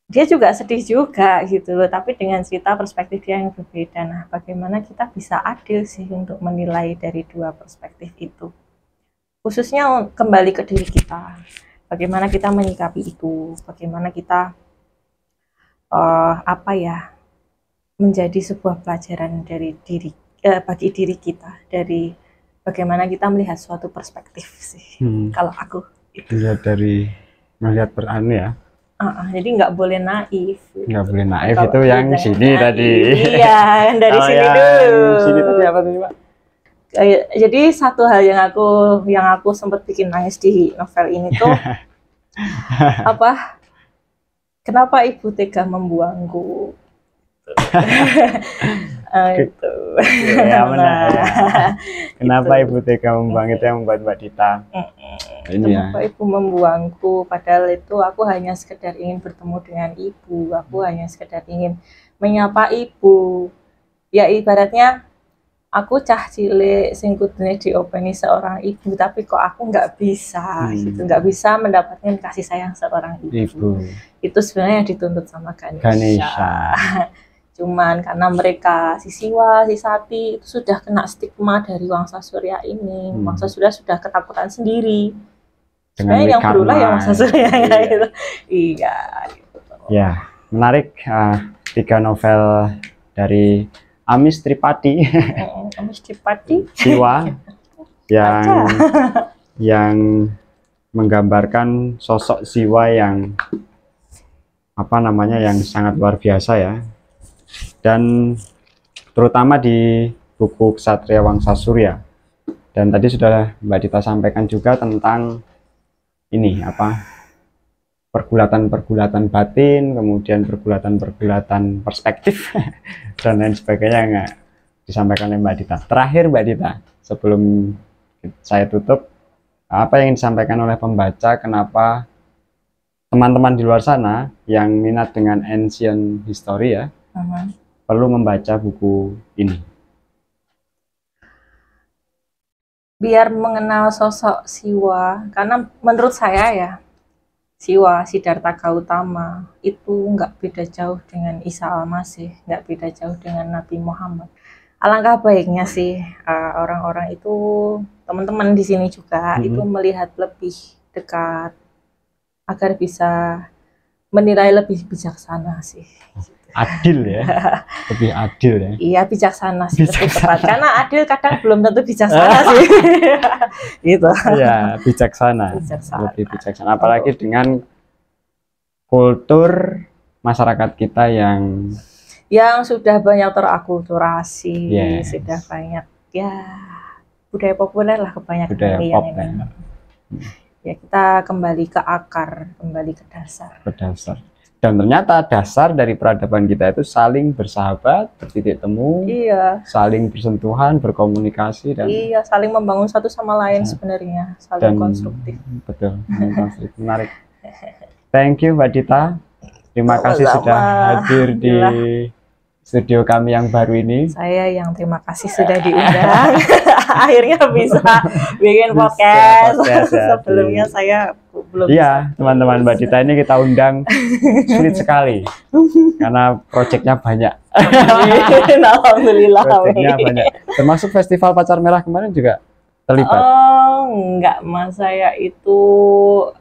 dia juga sedih juga gitu loh tapi dengan cerita perspektif dia yang berbeda nah bagaimana kita bisa adil sih untuk menilai dari dua perspektif itu khususnya kembali ke diri kita bagaimana kita menyikapi itu bagaimana kita uh, apa ya menjadi sebuah pelajaran dari diri eh, bagi diri kita dari bagaimana kita melihat suatu perspektif sih hmm. kalau aku itu dari melihat peran ya Uh, jadi nggak boleh naif. Nggak boleh naif Kalo itu yang sini tadi. Iya, yang dari oh, sini dulu. Sini tadi apa tadi, Pak? Eh, jadi satu hal yang aku yang aku sempat bikin nangis di novel ini tuh apa? Kenapa ibu tega membuangku? Oh, gitu. Ya, ya. Gitu. Kenapa gitu. Ibu tega membuang itu yang membuat Mbak Dita? Ini Kenapa ya. Ibu membuangku? Padahal itu aku hanya sekedar ingin bertemu dengan Ibu. Aku mm. hanya sekedar ingin menyapa Ibu. Ya ibaratnya aku cah cilik singkutnya kudune diopeni seorang ibu tapi kok aku nggak bisa hmm. gitu nggak bisa mendapatkan kasih sayang seorang ibu, ibu. itu sebenarnya yang dituntut sama Ganesha, Ganesha. Cuman karena mereka si sati itu sudah kena stigma dari Wangsa Surya ini. Hmm. Wangsa Surya sudah ketakutan sendiri. Sebenarnya yang berulah ya Wangsa Surya ya, iya. gitu. iya. Gitu. Ya, menarik uh, tiga novel dari Amis Tripati. Amis Tripati. Siwa yang yang menggambarkan sosok Siwa yang apa namanya yang sangat luar biasa ya dan terutama di buku Ksatria Wangsa Surya. Dan tadi sudah Mbak Dita sampaikan juga tentang ini apa pergulatan-pergulatan batin, kemudian pergulatan-pergulatan perspektif dan lain sebagainya yang disampaikan oleh Mbak Dita. Terakhir Mbak Dita, sebelum saya tutup, apa yang disampaikan oleh pembaca kenapa teman-teman di luar sana yang minat dengan ancient history ya, uh -huh perlu membaca buku ini? Biar mengenal sosok Siwa, karena menurut saya ya, Siwa, Siddhartha Gautama itu nggak beda jauh dengan Isa Al-Masih, nggak beda jauh dengan Nabi Muhammad. Alangkah baiknya sih eh, orang-orang itu, teman-teman di sini juga mm -hmm. itu melihat lebih dekat agar bisa menilai lebih bijaksana sih. Okay adil ya lebih adil ya iya bijaksana sih bijaksana. Tepat. karena adil kadang belum tentu bijaksana sih gitu ya bijaksana. bijaksana lebih bijaksana apalagi oh. dengan kultur masyarakat kita yang yang sudah banyak terakulturasi yes. sudah banyak ya budaya populer lah kebanyakan budaya pop yang ini. Ya. ya kita kembali ke akar kembali ke dasar ke dasar dan ternyata dasar dari peradaban kita itu saling bersahabat bertitik temu iya saling bersentuhan berkomunikasi dan iya saling membangun satu sama lain iya. sebenarnya saling dan, konstruktif betul konstruktif menarik thank you mbak Dita terima kasih sudah hadir di iya studio kami yang baru ini. Saya yang terima kasih sudah diundang. Akhirnya bisa bikin podcast. Ya. Sebelumnya saya belum Iya, teman-teman Mbak Dita ini kita undang sulit sekali. karena proyeknya banyak. Alhamdulillah. Proyeknya banyak. Termasuk festival pacar merah kemarin juga terlibat. Oh, enggak, Mas. Saya itu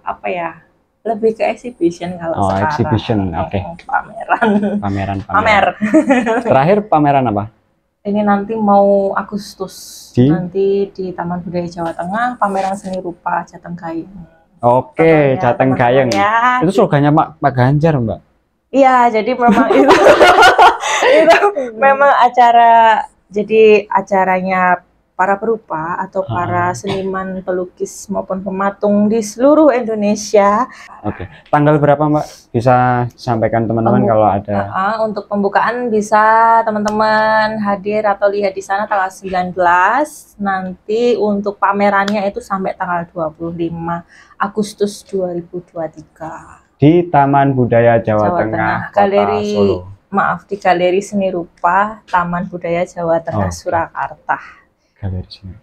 apa ya? lebih ke exhibition kalau oh, sekarang. exhibition, oke. Okay. Pameran. Pameran, pameran. Pamer. Terakhir pameran apa? Ini nanti mau Agustus. Di? Nanti di Taman Budaya Jawa Tengah, pameran seni rupa Jateng Gayeng. Oke, okay, ya, Jateng Gayeng. Ya. Itu surganya Pak, Pak Ganjar, Mbak. Iya, jadi memang itu, itu memang acara jadi acaranya para perupa atau ah. para seniman pelukis maupun pematung di seluruh Indonesia. Oke, tanggal berapa Mbak bisa sampaikan teman-teman kalau ada? Uh, untuk pembukaan bisa teman-teman hadir atau lihat di sana tanggal 19. Nanti untuk pamerannya itu sampai tanggal 25 Agustus 2023. Di Taman Budaya Jawa, Jawa Tengah, Tengah Kota Galeri Solo. Maaf, di Galeri Seni Rupa Taman Budaya Jawa Tengah oh. Surakarta.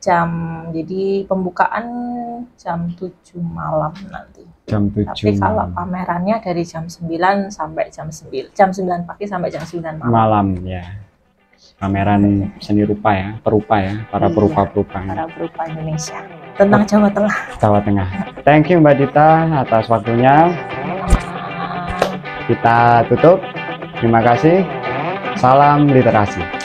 Jam jadi pembukaan jam 7 malam nanti. Jam 7. Tapi kalau pamerannya dari jam 9 sampai jam 9. Jam 9 pagi sampai jam 9 malam. Malam ya. Pameran iya. seni rupa ya, perupa ya, para iya, perupa-perupa. Para perupa Indonesia. Tentang Jawa Tengah. Jawa Tengah. Thank you Mbak Dita atas waktunya. Kita tutup. Terima kasih. Salam literasi.